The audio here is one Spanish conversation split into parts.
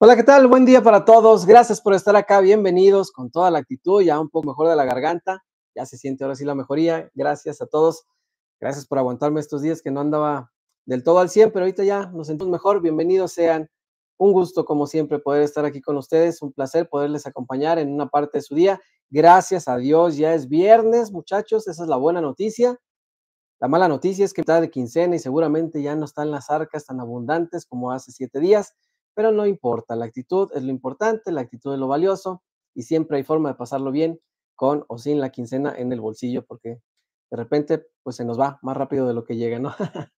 Hola, ¿qué tal? Buen día para todos. Gracias por estar acá. Bienvenidos con toda la actitud, ya un poco mejor de la garganta. Ya se siente ahora sí la mejoría. Gracias a todos. Gracias por aguantarme estos días que no andaba del todo al 100, pero ahorita ya nos sentimos mejor. Bienvenidos sean. Un gusto, como siempre, poder estar aquí con ustedes. Un placer poderles acompañar en una parte de su día. Gracias a Dios, ya es viernes, muchachos. Esa es la buena noticia. La mala noticia es que está de quincena y seguramente ya no están las arcas tan abundantes como hace siete días pero no importa, la actitud es lo importante, la actitud es lo valioso y siempre hay forma de pasarlo bien con o sin la quincena en el bolsillo porque de repente pues se nos va más rápido de lo que llega, ¿no?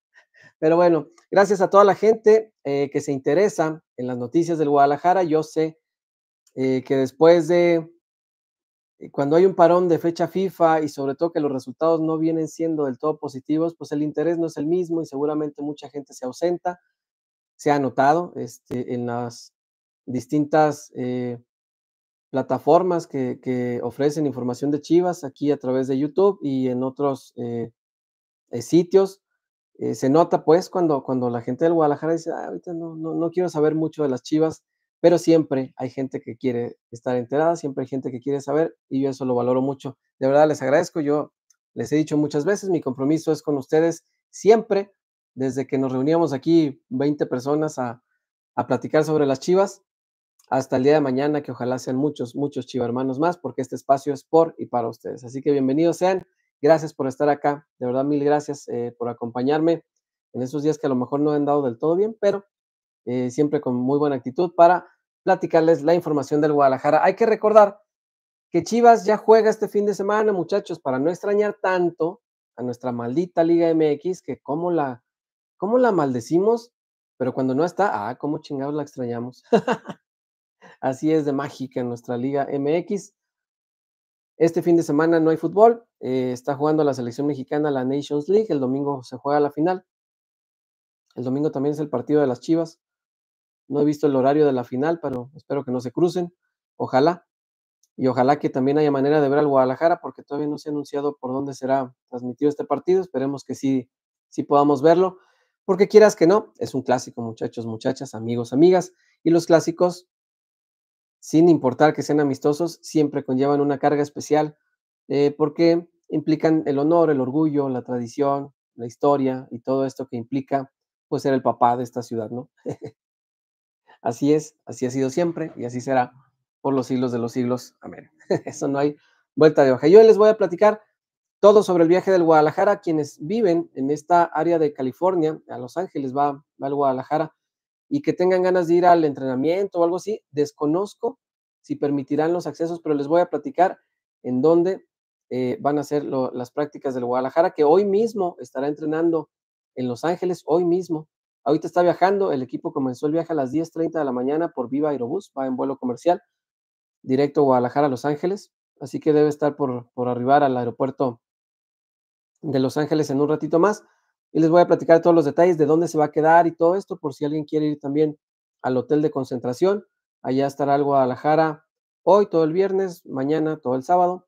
pero bueno, gracias a toda la gente eh, que se interesa en las noticias del Guadalajara. Yo sé eh, que después de eh, cuando hay un parón de fecha FIFA y sobre todo que los resultados no vienen siendo del todo positivos, pues el interés no es el mismo y seguramente mucha gente se ausenta se ha notado este, en las distintas eh, plataformas que, ofrecen información de Chivas, aquí a través de YouTube y en otros eh, eh, sitios. se nota pues cuando, cuando la gente del Guadalajara dice, ah, ahorita no, no, quiero saber mucho de las Chivas, pero siempre hay gente que quiere estar enterada, siempre hay gente que quiere saber y yo eso lo valoro mucho. De verdad les agradezco, yo les he dicho muchas veces, mi compromiso es con ustedes siempre desde que nos reuníamos aquí 20 personas a, platicar sobre las chivas, hasta el día de mañana, que ojalá sean muchos, muchos hermanos más, porque este espacio es por y para ustedes. Así que bienvenidos sean, gracias por estar acá, de verdad mil gracias eh, por acompañarme en esos días que a lo mejor no han dado del todo bien, pero eh, siempre con muy buena actitud para platicarles la información del Guadalajara. Hay que recordar que Chivas ya juega este fin de semana, muchachos, para no extrañar tanto a nuestra maldita Liga MX, que como la ¿Cómo la maldecimos? Pero cuando no está, ah, ¿cómo chingados la extrañamos? Así es de mágica en nuestra Liga MX. Este fin de semana no hay fútbol. Eh, está jugando la selección mexicana la Nations League. El domingo se juega la final. El domingo también es el partido de las Chivas. No he visto el horario de la final, pero espero que no se crucen. Ojalá. Y ojalá que también haya manera de ver al Guadalajara, porque todavía no se ha anunciado por dónde será transmitido este partido. Esperemos que sí, sí podamos verlo. Porque quieras que no, es un clásico, muchachos, muchachas, amigos, amigas. Y los clásicos, sin importar que sean amistosos, siempre conllevan una carga especial eh, porque implican el honor, el orgullo, la tradición, la historia y todo esto que implica pues ser el papá de esta ciudad, ¿no? así es, así ha sido siempre y así será por los siglos de los siglos. Amén. Eso no hay vuelta de hoja. Yo les voy a platicar todo sobre el viaje del Guadalajara, quienes viven en esta área de California, a Los Ángeles va, al Guadalajara, y que tengan ganas de ir al entrenamiento o algo así, desconozco si permitirán los accesos, pero les voy a platicar en dónde eh, van a ser las prácticas del Guadalajara, que hoy mismo estará entrenando en Los Ángeles, hoy mismo. Ahorita está viajando, el equipo comenzó el viaje a las 10.30 de la mañana por Viva Aerobús, va en vuelo comercial, directo a Guadalajara Los Ángeles, así que debe estar por, por arribar al aeropuerto de Los Ángeles en un ratito más y les voy a platicar todos los detalles de dónde se va a quedar y todo esto por si alguien quiere ir también al hotel de concentración. Allá estará el Guadalajara hoy, todo el viernes, mañana, todo el sábado,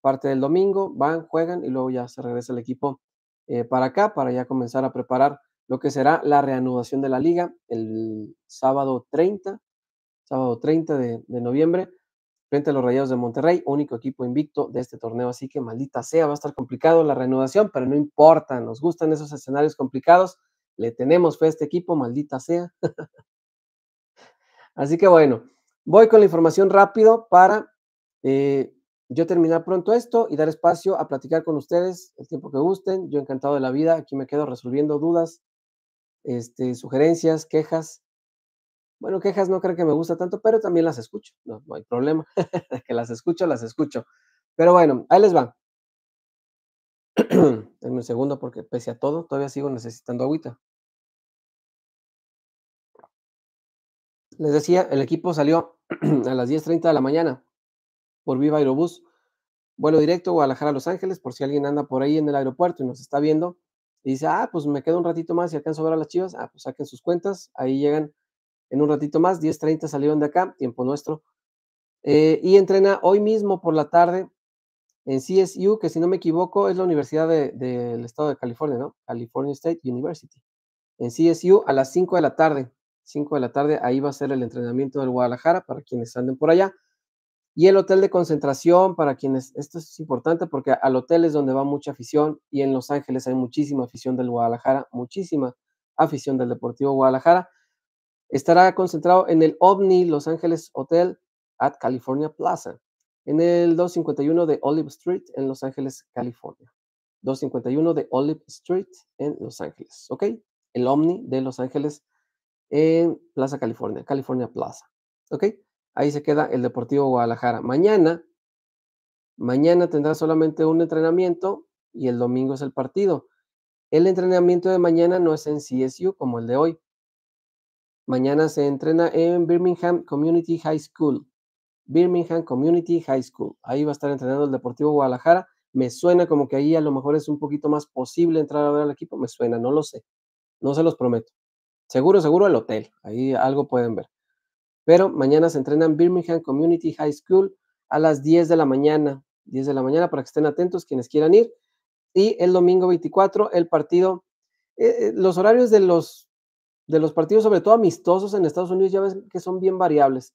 parte del domingo, van, juegan y luego ya se regresa el equipo eh, para acá para ya comenzar a preparar lo que será la reanudación de la liga el sábado 30, sábado 30 de noviembre frente a los Rayados de Monterrey, único equipo invicto de este torneo, así que maldita sea, va a estar complicado la renovación, pero no importa, nos gustan esos escenarios complicados, le tenemos fe a este equipo, maldita sea. así que bueno, voy con la información rápido para eh, yo terminar pronto esto y dar espacio a platicar con ustedes el tiempo que gusten, yo encantado de la vida, aquí me quedo resolviendo dudas, este, sugerencias, quejas, bueno, quejas no creo que me gusta tanto, pero también las escucho. No, hay problema. que las escucho, las escucho. Pero bueno, ahí les va. en un segundo, porque pese a todo, todavía sigo necesitando agüita. Les decía, el equipo salió a las 10.30 de la mañana por Viva Aerobús. Vuelo directo a Guadalajara a Los Ángeles, por si alguien anda por ahí en el aeropuerto y nos está viendo y dice, ah, pues me quedo un ratito más y alcanzo a ver a las chivas, ah, pues saquen sus cuentas, ahí llegan en un ratito más, 10.30 salieron de acá, tiempo nuestro. Eh, y entrena hoy mismo por la tarde en CSU, que si no me equivoco es la Universidad del Estado de California, California State University. En CSU a las 5 de la tarde. 5 de la tarde, ahí va a ser el entrenamiento del Guadalajara para quienes anden por allá. Y el hotel de concentración para quienes, esto es importante porque al hotel es donde va mucha afición y en Los Ángeles hay muchísima afición del Guadalajara, muchísima afición del Deportivo Guadalajara. Estará concentrado en el Omni Los Ángeles Hotel at California Plaza, en el 251 de Olive Street en Los Ángeles, California. 251 de Olive Street en Los Ángeles, ¿ok? El Omni de Los Ángeles en Plaza California, California Plaza, ¿ok? Ahí se queda el Deportivo Guadalajara. Mañana, mañana tendrá solamente un entrenamiento y el domingo es el partido. El entrenamiento de mañana no es en CSU como el de hoy. Mañana se entrena en Birmingham Community High School. Birmingham Community High School. Ahí va a estar entrenando el Deportivo Guadalajara. Me suena como que ahí a lo mejor es un poquito más posible entrar a ver al equipo. Me suena, no lo sé. No se los prometo. Seguro, seguro el hotel. Ahí algo pueden ver. Pero mañana se entrena en Birmingham Community High School a las 10 de la mañana. 10 de la mañana para que estén atentos quienes quieran ir. Y el domingo 24, el partido. Eh, eh, los horarios de los de los partidos, sobre todo amistosos en Estados Unidos, ya ven que son bien variables.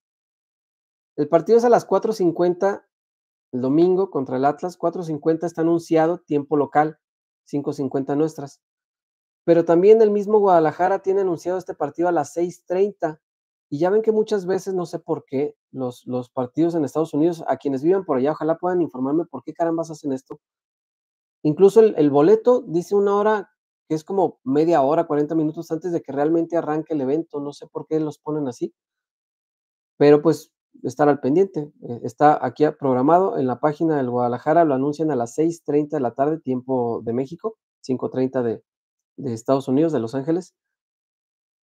El partido es a las 4.50 el domingo contra el Atlas, 4.50 está anunciado, tiempo local, 5.50 nuestras. Pero también el mismo Guadalajara tiene anunciado este partido a las 6.30 y ya ven que muchas veces, no sé por qué, los, los partidos en Estados Unidos, a quienes viven por allá, ojalá puedan informarme por qué carambas hacen esto. Incluso el, el boleto dice una hora que es como media hora, 40 minutos antes de que realmente arranque el evento. No sé por qué los ponen así, pero pues estar al pendiente. Eh, está aquí programado en la página del Guadalajara, lo anuncian a las 6.30 de la tarde, tiempo de México, 5.30 de, de Estados Unidos, de Los Ángeles.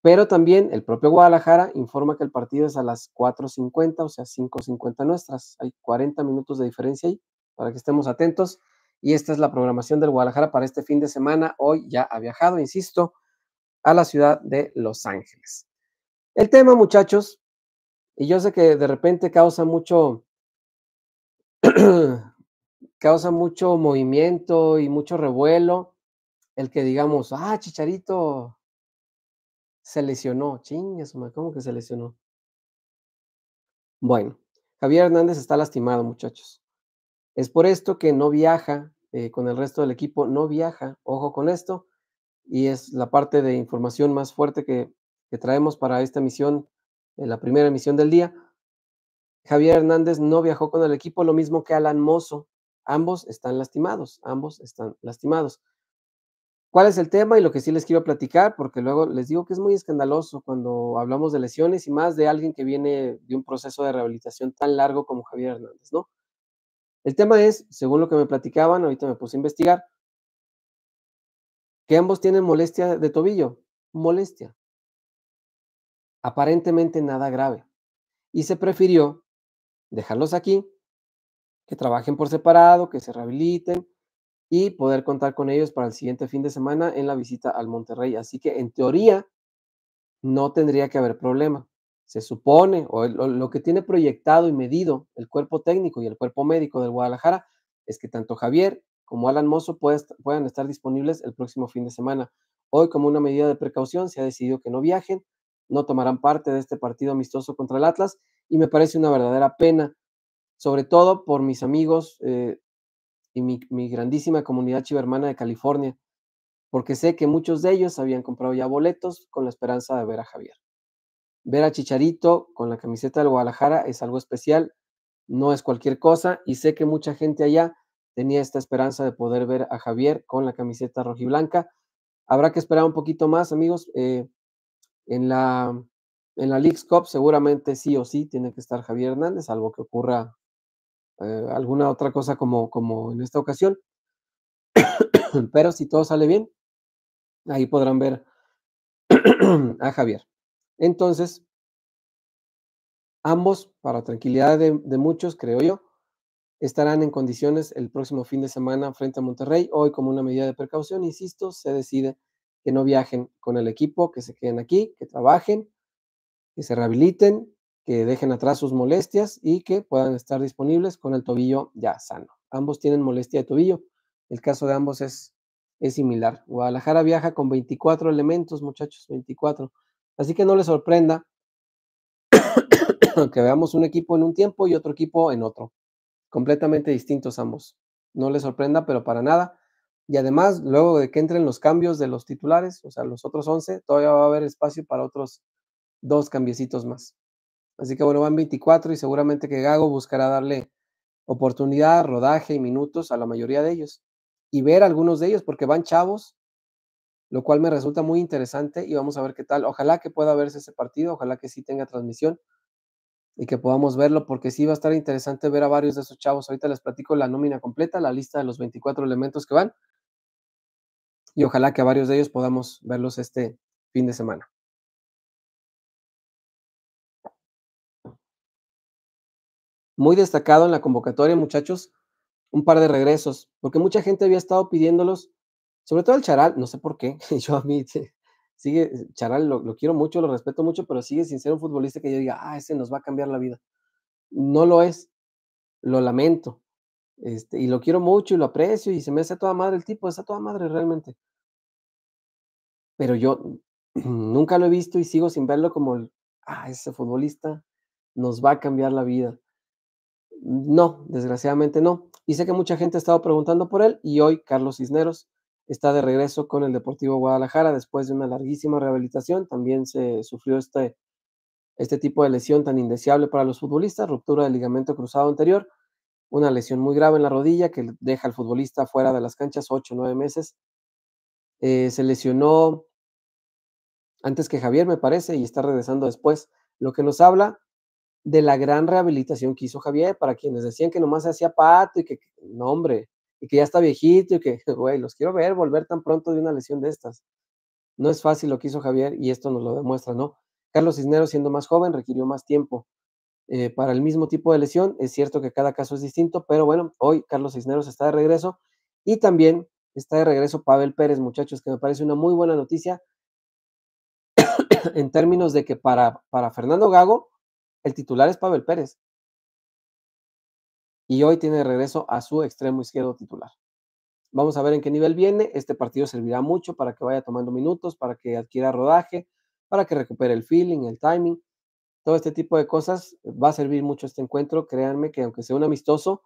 Pero también el propio Guadalajara informa que el partido es a las 4.50, o sea, 5.50 nuestras. Hay 40 minutos de diferencia ahí, para que estemos atentos. Y esta es la programación del Guadalajara para este fin de semana. Hoy ya ha viajado, insisto, a la ciudad de Los Ángeles. El tema, muchachos, y yo sé que de repente causa mucho, causa mucho movimiento y mucho revuelo el que digamos, ah, Chicharito se lesionó, chingas, ¿cómo que se lesionó? Bueno, Javier Hernández está lastimado, muchachos. Es por esto que no viaja eh, con el resto del equipo, no viaja, ojo con esto, y es la parte de información más fuerte que, traemos para esta misión, eh, la primera misión del día. Javier Hernández no viajó con el equipo, lo mismo que Alan Mozo. Ambos están lastimados, ambos están lastimados. ¿Cuál es el tema y lo que sí les quiero platicar? Porque luego les digo que es muy escandaloso cuando hablamos de lesiones y más de alguien que viene de un proceso de rehabilitación tan largo como Javier Hernández, ¿no? El tema es, según lo que me platicaban, ahorita me puse a investigar, que ambos tienen molestia de tobillo, molestia. Aparentemente nada grave. Y se prefirió dejarlos aquí, que trabajen por separado, que se rehabiliten y poder contar con ellos para el siguiente fin de semana en la visita al Monterrey. Así que en teoría no tendría que haber problema se supone, o lo que tiene proyectado y medido el cuerpo técnico y el cuerpo médico del Guadalajara, es que tanto Javier como Alan Mozo puedan estar disponibles el próximo fin de semana. Hoy, como una medida de precaución, se ha decidido que no viajen, no tomarán parte de este partido amistoso contra el Atlas y me parece una verdadera pena, sobre todo por mis amigos eh, y mi, mi grandísima comunidad chivermana de California, porque sé que muchos de ellos habían comprado ya boletos con la esperanza de ver a Javier. Ver a Chicharito con la camiseta del Guadalajara es algo especial, no es cualquier cosa y sé que mucha gente allá tenía esta esperanza de poder ver a Javier con la camiseta rojiblanca. Habrá que esperar un poquito más, amigos. Eh, en la en la Leagues Cup seguramente sí o sí tiene que estar Javier Hernández, Algo que ocurra eh, alguna otra cosa como, como en esta ocasión. Pero si todo sale bien, ahí podrán ver a Javier. Entonces, ambos, para tranquilidad de, muchos, creo yo, estarán en condiciones el próximo fin de semana frente a Monterrey. Hoy, como una medida de precaución, insisto, se decide que no viajen con el equipo, que se queden aquí, que trabajen, que se rehabiliten, que dejen atrás sus molestias y que puedan estar disponibles con el tobillo ya sano. Ambos tienen molestia de tobillo. El caso de ambos es, es similar. Guadalajara viaja con 24 elementos, muchachos, 24. Así que no le sorprenda que veamos un equipo en un tiempo y otro equipo en otro. Completamente distintos ambos. No le sorprenda, pero para nada. Y además, luego de que entren los cambios de los titulares, o sea, los otros 11, todavía va a haber espacio para otros dos cambiecitos más. Así que bueno, van 24 y seguramente que Gago buscará darle oportunidad, rodaje y minutos a la mayoría de ellos. Y ver algunos de ellos, porque van chavos lo cual me resulta muy interesante y vamos a ver qué tal. Ojalá que pueda verse ese partido, ojalá que sí tenga transmisión y que podamos verlo, porque sí va a estar interesante ver a varios de esos chavos. Ahorita les platico la nómina completa, la lista de los 24 elementos que van y ojalá que a varios de ellos podamos verlos este fin de semana. Muy destacado en la convocatoria, muchachos, un par de regresos, porque mucha gente había estado pidiéndolos sobre todo el Charal, no sé por qué, yo a mí sigue, eh, Charal lo, quiero mucho, lo respeto mucho, pero sigue sin ser un futbolista que yo diga, ah, ese nos va a cambiar la vida. No lo es, lo lamento, este, y lo quiero mucho y lo aprecio y se me hace toda madre el tipo, está toda madre realmente. Pero yo nunca lo he visto y sigo sin verlo como, ah, ese futbolista nos va a cambiar la vida. No, desgraciadamente no. Y sé que mucha gente ha estado preguntando por él y hoy Carlos Cisneros está de regreso con el Deportivo Guadalajara después de una larguísima rehabilitación. También se sufrió este, este tipo de lesión tan indeseable para los futbolistas, ruptura del ligamento cruzado anterior, una lesión muy grave en la rodilla que deja al futbolista fuera de las canchas ocho o nueve meses. Eh, se lesionó antes que Javier, me parece, y está regresando después, lo que nos habla de la gran rehabilitación que hizo Javier para quienes decían que nomás se hacía pato y que, no hombre, y que ya está viejito y que, güey, los quiero ver volver tan pronto de una lesión de estas. No es fácil lo que hizo Javier y esto nos lo demuestra, ¿no? Carlos Cisneros, siendo más joven, requirió más tiempo eh, para el mismo tipo de lesión. Es cierto que cada caso es distinto, pero bueno, hoy Carlos Cisneros está de regreso y también está de regreso Pavel Pérez, muchachos, que me parece una muy buena noticia en términos de que para, para Fernando Gago, el titular es Pavel Pérez y hoy tiene regreso a su extremo izquierdo titular. Vamos a ver en qué nivel viene. Este partido servirá mucho para que vaya tomando minutos, para que adquiera rodaje, para que recupere el feeling, el timing, todo este tipo de cosas. Va a servir mucho este encuentro. Créanme que aunque sea un amistoso,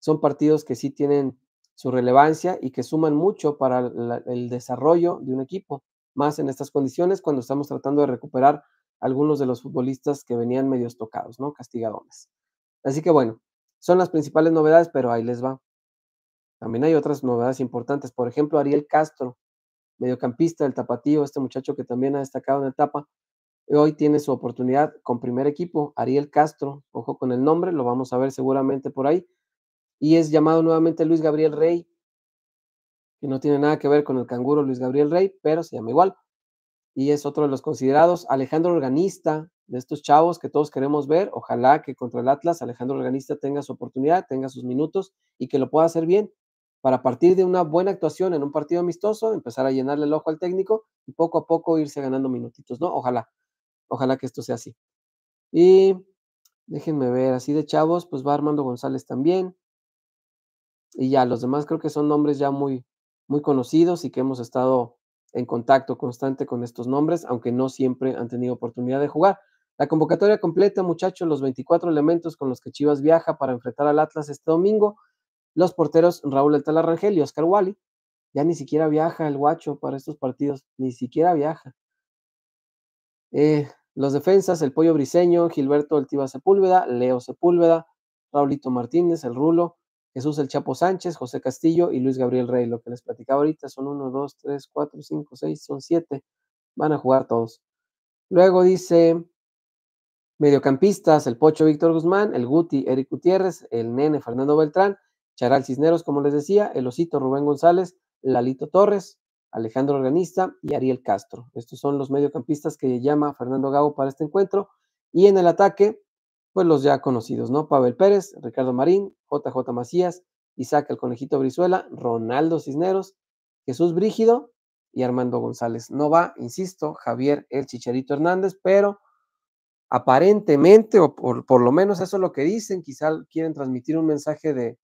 son partidos que sí tienen su relevancia y que suman mucho para el desarrollo de un equipo, más en estas condiciones cuando estamos tratando de recuperar algunos de los futbolistas que venían medios tocados, ¿no? Castigadones. Así que bueno, son las principales novedades, pero ahí les va. También hay otras novedades importantes. Por ejemplo, Ariel Castro, mediocampista del Tapatío, este muchacho que también ha destacado en la etapa, hoy tiene su oportunidad con primer equipo, Ariel Castro, ojo con el nombre, lo vamos a ver seguramente por ahí, y es llamado nuevamente Luis Gabriel Rey, que no tiene nada que ver con el canguro Luis Gabriel Rey, pero se llama igual, y es otro de los considerados, Alejandro Organista, de estos chavos que todos queremos ver. Ojalá que contra el Atlas Alejandro Organista tenga su oportunidad, tenga sus minutos y que lo pueda hacer bien para partir de una buena actuación en un partido amistoso, empezar a llenarle el ojo al técnico y poco a poco irse ganando minutitos, ¿no? Ojalá, ojalá que esto sea así. Y déjenme ver, así de chavos, pues va Armando González también. Y ya, los demás creo que son nombres ya muy, muy conocidos y que hemos estado en contacto constante con estos nombres, aunque no siempre han tenido oportunidad de jugar. La convocatoria completa, muchachos, los 24 elementos con los que Chivas viaja para enfrentar al Atlas este domingo. Los porteros Raúl El Rangel y Oscar Wally. Ya ni siquiera viaja el guacho para estos partidos, ni siquiera viaja. Eh, los defensas, el Pollo Briseño, Gilberto Altiva Sepúlveda, Leo Sepúlveda, Raulito Martínez, el Rulo, Jesús El Chapo Sánchez, José Castillo y Luis Gabriel Rey. Lo que les platicaba ahorita son 1, 2, 3, 4, 5, 6, son 7. Van a jugar todos. Luego dice Mediocampistas, el Pocho Víctor Guzmán, el Guti Eric Gutiérrez, el Nene Fernando Beltrán, Charal Cisneros, como les decía, el Osito Rubén González, Lalito Torres, Alejandro Organista y Ariel Castro. Estos son los mediocampistas que llama Fernando Gago para este encuentro. Y en el ataque, pues los ya conocidos, ¿no? Pavel Pérez, Ricardo Marín, JJ Macías, Isaac el Conejito Brizuela, Ronaldo Cisneros, Jesús Brígido y Armando González. No va, insisto, Javier el Chicharito Hernández, pero aparentemente, o por, lo menos eso es lo que dicen, quizá quieren transmitir un mensaje de,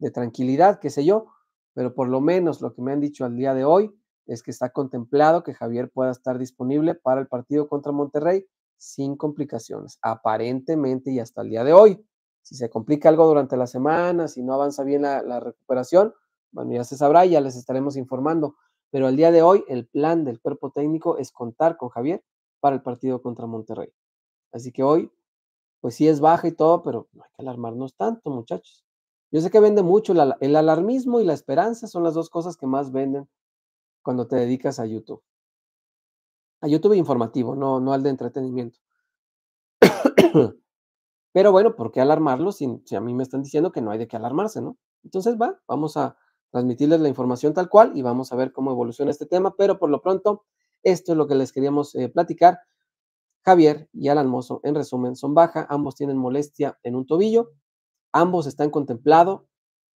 de tranquilidad, qué sé yo, pero por lo menos lo que me han dicho al día de hoy es que está contemplado que Javier pueda estar disponible para el partido contra Monterrey sin complicaciones, aparentemente y hasta el día de hoy. Si se complica algo durante la semana, si no avanza bien la, recuperación, bueno, ya se sabrá, ya les estaremos informando. Pero al día de hoy, el plan del cuerpo técnico es contar con Javier para el partido contra Monterrey. Así que hoy, pues sí es baja y todo, pero no hay que alarmarnos tanto, muchachos. Yo sé que vende mucho el alarmismo y la esperanza, son las dos cosas que más venden cuando te dedicas a YouTube. A YouTube informativo, no, no al de entretenimiento. Pero bueno, ¿por qué alarmarlo si, a mí me están diciendo que no hay de qué alarmarse, ¿no? Entonces va, vamos a transmitirles la información tal cual y vamos a ver cómo evoluciona este tema, pero por lo pronto, esto es lo que les queríamos eh, platicar. Javier y Alan Mozo, en resumen, son baja, ambos tienen molestia en un tobillo, ambos están contemplado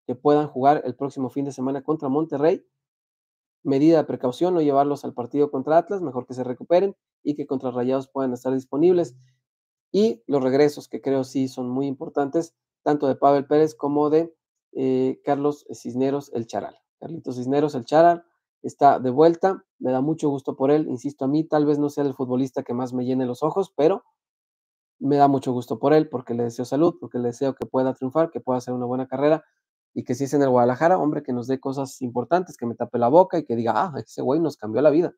que puedan jugar el próximo fin de semana contra Monterrey. Medida de precaución, no llevarlos al partido contra Atlas, mejor que se recuperen y que contra Rayados puedan estar disponibles. Y los regresos, que creo sí son muy importantes, tanto de Pavel Pérez como de eh, Carlos Cisneros el Charal. Carlitos Cisneros el Charal está de vuelta. Me da mucho gusto por él. Insisto, a mí tal vez no sea el futbolista que más me llene los ojos, pero me da mucho gusto por él porque le deseo salud, porque le deseo que pueda triunfar, que pueda hacer una buena carrera y que si es en el Guadalajara, hombre, que nos dé cosas importantes, que me tape la boca y que diga, ah, ese güey nos cambió la vida.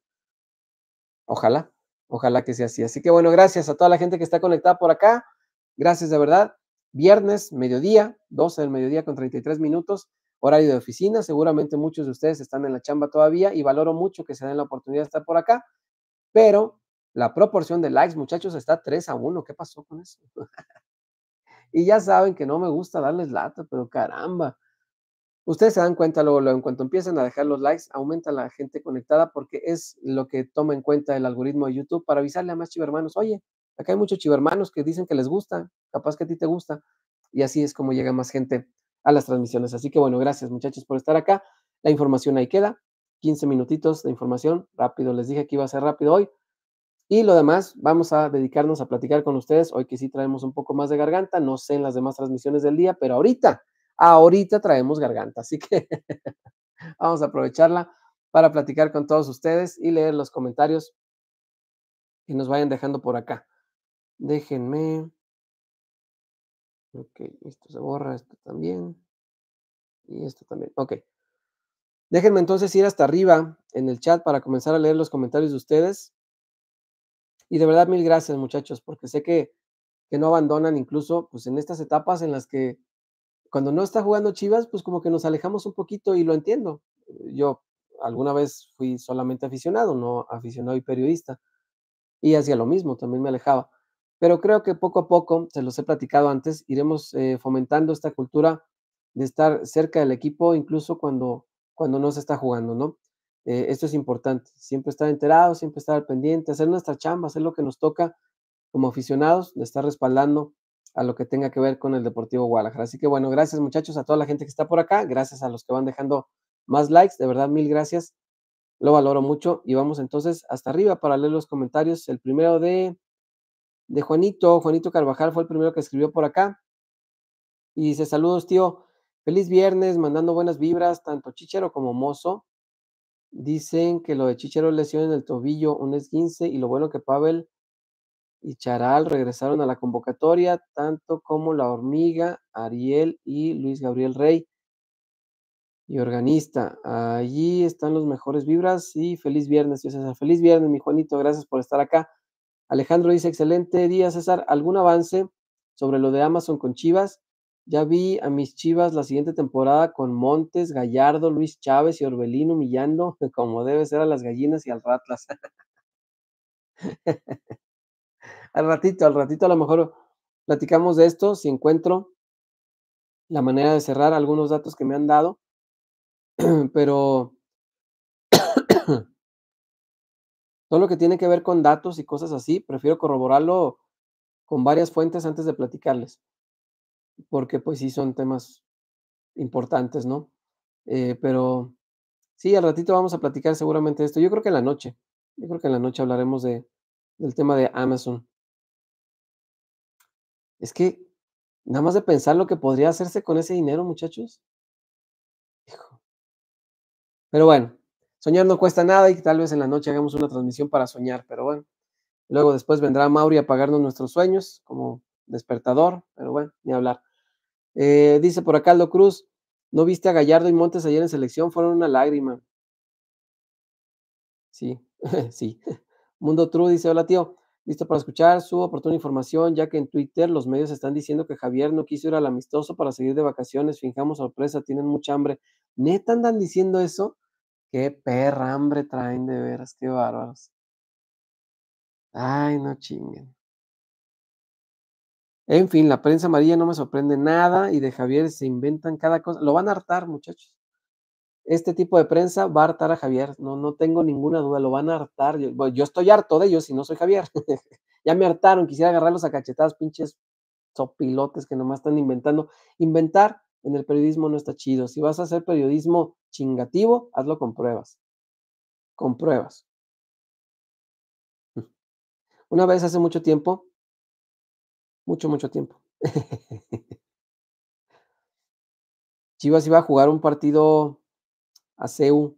Ojalá, ojalá que sea así. Así que bueno, gracias a toda la gente que está conectada por acá. Gracias de verdad. Viernes, mediodía, 12 del mediodía con 33 minutos horario de oficina. Seguramente muchos de ustedes están en la chamba todavía y valoro mucho que se den la oportunidad de estar por acá, pero la proporción de likes, muchachos, está 3 a 1. ¿Qué pasó con eso? y ya saben que no me gusta darles lata, pero caramba. Ustedes se dan cuenta luego, en cuanto empiezan a dejar los likes, aumenta la gente conectada porque es lo que toma en cuenta el algoritmo de YouTube para avisarle a más chivermanos, oye, acá hay muchos chivermanos que dicen que les gusta, capaz que a ti te gusta. Y así es como llega más gente a las transmisiones. Así que bueno, gracias muchachos por estar acá. La información ahí queda. 15 minutitos de información. Rápido, les dije que iba a ser rápido hoy. Y lo demás, vamos a dedicarnos a platicar con ustedes. Hoy que sí traemos un poco más de garganta. No sé en las demás transmisiones del día, pero ahorita, ahorita traemos garganta. Así que vamos a aprovecharla para platicar con todos ustedes y leer los comentarios que nos vayan dejando por acá. Déjenme. Ok, esto se borra, esto también. Y esto también. Ok. Déjenme entonces ir hasta arriba en el chat para comenzar a leer los comentarios de ustedes. Y de verdad, mil gracias, muchachos, porque sé que, que no abandonan incluso pues, en estas etapas en las que cuando no está jugando Chivas, pues como que nos alejamos un poquito y lo entiendo. Yo alguna vez fui solamente aficionado, no aficionado y periodista. Y hacía lo mismo, también me alejaba. Pero creo que poco a poco, se los he platicado antes, iremos eh, fomentando esta cultura de estar cerca del equipo, incluso cuando, cuando no se está jugando, ¿no? Eh, esto es importante, siempre estar enterado, siempre estar pendiente, hacer nuestra chamba, hacer lo que nos toca como aficionados, de estar respaldando a lo que tenga que ver con el Deportivo Guadalajara. Así que bueno, gracias muchachos a toda la gente que está por acá, gracias a los que van dejando más likes, de verdad mil gracias, lo valoro mucho y vamos entonces hasta arriba para leer los comentarios. El primero de de Juanito. Juanito Carvajal fue el primero que escribió por acá. Y dice, saludos, tío. Feliz viernes, mandando buenas vibras, tanto Chichero como Mozo. Dicen que lo de Chichero lesión en el tobillo, un esguince, y lo bueno que Pavel y Charal regresaron a la convocatoria, tanto como La Hormiga, Ariel y Luis Gabriel Rey. Y organista, allí están los mejores vibras y feliz viernes, César, Feliz viernes, mi Juanito, gracias por estar acá. Alejandro dice, excelente día, César. ¿Algún avance sobre lo de Amazon con Chivas? Ya vi a mis Chivas la siguiente temporada con Montes, Gallardo, Luis Chávez y Orbelín humillando, como debe ser a las gallinas y al ratlas. al ratito, al ratito a lo mejor platicamos de esto, si encuentro la manera de cerrar algunos datos que me han dado, pero todo lo que tiene que ver con datos y cosas así, prefiero corroborarlo con varias fuentes antes de platicarles, porque pues sí son temas importantes, ¿no? Eh, pero sí, al ratito vamos a platicar seguramente esto. Yo creo que en la noche, yo creo que en la noche hablaremos de, del tema de Amazon. Es que nada más de pensar lo que podría hacerse con ese dinero, muchachos. Pero bueno, Soñar no cuesta nada y tal vez en la noche hagamos una transmisión para soñar, pero bueno. Luego después vendrá Mauri a pagarnos nuestros sueños como despertador, pero bueno, ni hablar. Eh, dice por acá Aldo Cruz, ¿no viste a Gallardo y Montes ayer en selección? Fueron una lágrima. Sí, sí. Mundo True dice, hola tío, listo para escuchar su oportuna información, ya que en Twitter los medios están diciendo que Javier no quiso ir al amistoso para seguir de vacaciones, fijamos sorpresa, tienen mucha hambre. ¿Neta andan diciendo eso? Qué perra hambre traen de veras, qué bárbaros. Ay, no chinguen. En fin, la prensa amarilla no me sorprende nada y de Javier se inventan cada cosa. Lo van a hartar, muchachos. Este tipo de prensa va a hartar a Javier. No, no tengo ninguna duda, lo van a hartar. Yo, estoy harto de ellos y no soy Javier. ya me hartaron, quisiera agarrarlos a cachetadas, pinches sopilotes que nomás están inventando. Inventar en el periodismo no está chido. Si vas a hacer periodismo chingativo, hazlo con pruebas. Con pruebas. Una vez hace mucho tiempo, mucho, mucho tiempo, Chivas iba a jugar un partido a CEU.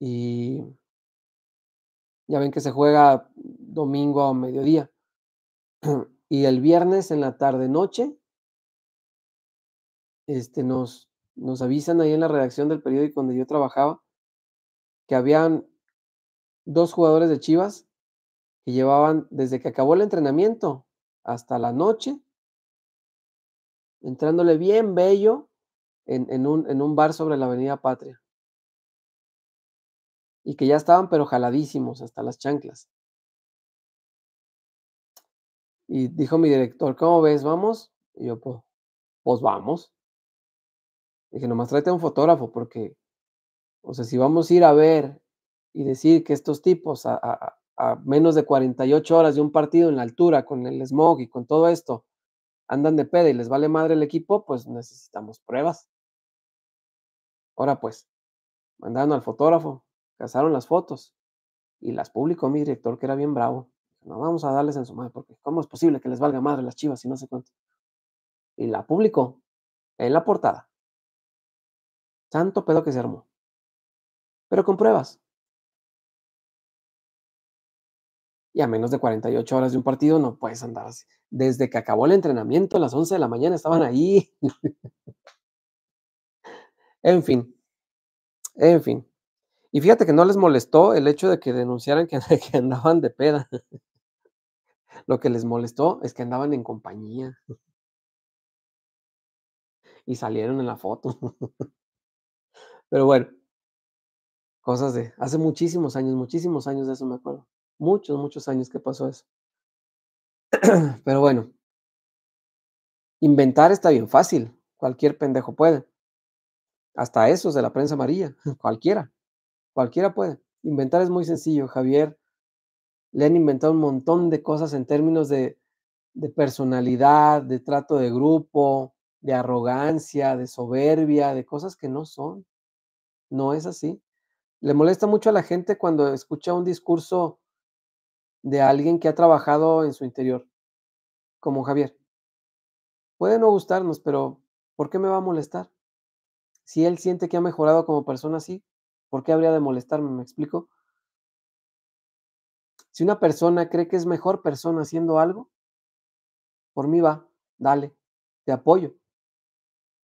Y ya ven que se juega domingo a mediodía. Y el viernes en la tarde noche este, nos, nos avisan ahí en la redacción del periódico donde yo trabajaba que habían dos jugadores de Chivas que llevaban desde que acabó el entrenamiento hasta la noche, entrándole bien bello en, un, en un bar sobre la Avenida Patria. Y que ya estaban pero jaladísimos hasta las chanclas. Y dijo mi director, ¿cómo ves? ¿Vamos? Y yo, pues, pues vamos. Dije, nomás tráete a un fotógrafo porque, o sea, si vamos a ir a ver y decir que estos tipos a, menos de 48 horas de un partido en la altura, con el smog y con todo esto, andan de peda y les vale madre el equipo, pues necesitamos pruebas. Ahora pues, mandaron al fotógrafo, cazaron las fotos y las publicó mi director que era bien bravo. No vamos a darles en su madre, porque ¿cómo es posible que les valga madre las chivas si no se cuánto? Y la publicó en la portada. Tanto pedo que se armó. Pero con pruebas. Y a menos de 48 horas de un partido no puedes andar así. Desde que acabó el entrenamiento a las 11 de la mañana estaban ahí. en fin. En fin. Y fíjate que no les molestó el hecho de que denunciaran que, que andaban de peda. Lo que les molestó es que andaban en compañía. Y salieron en la foto. Pero bueno, cosas de hace muchísimos años, muchísimos años de eso me acuerdo. Muchos, muchos años que pasó eso. Pero bueno, inventar está bien fácil. Cualquier pendejo puede. Hasta esos de la prensa amarilla. Cualquiera. Cualquiera puede. Inventar es muy sencillo. Javier le han inventado un montón de cosas en términos de, de personalidad, de trato de grupo, de arrogancia, de soberbia, de cosas que no son. No es así. Le molesta mucho a la gente cuando escucha un discurso de alguien que ha trabajado en su interior, como Javier. Puede no gustarnos, pero ¿por qué me va a molestar? Si él siente que ha mejorado como persona, sí, ¿por qué habría de molestarme? ¿Me explico? Si una persona cree que es mejor persona haciendo algo, por mí va, dale, te apoyo,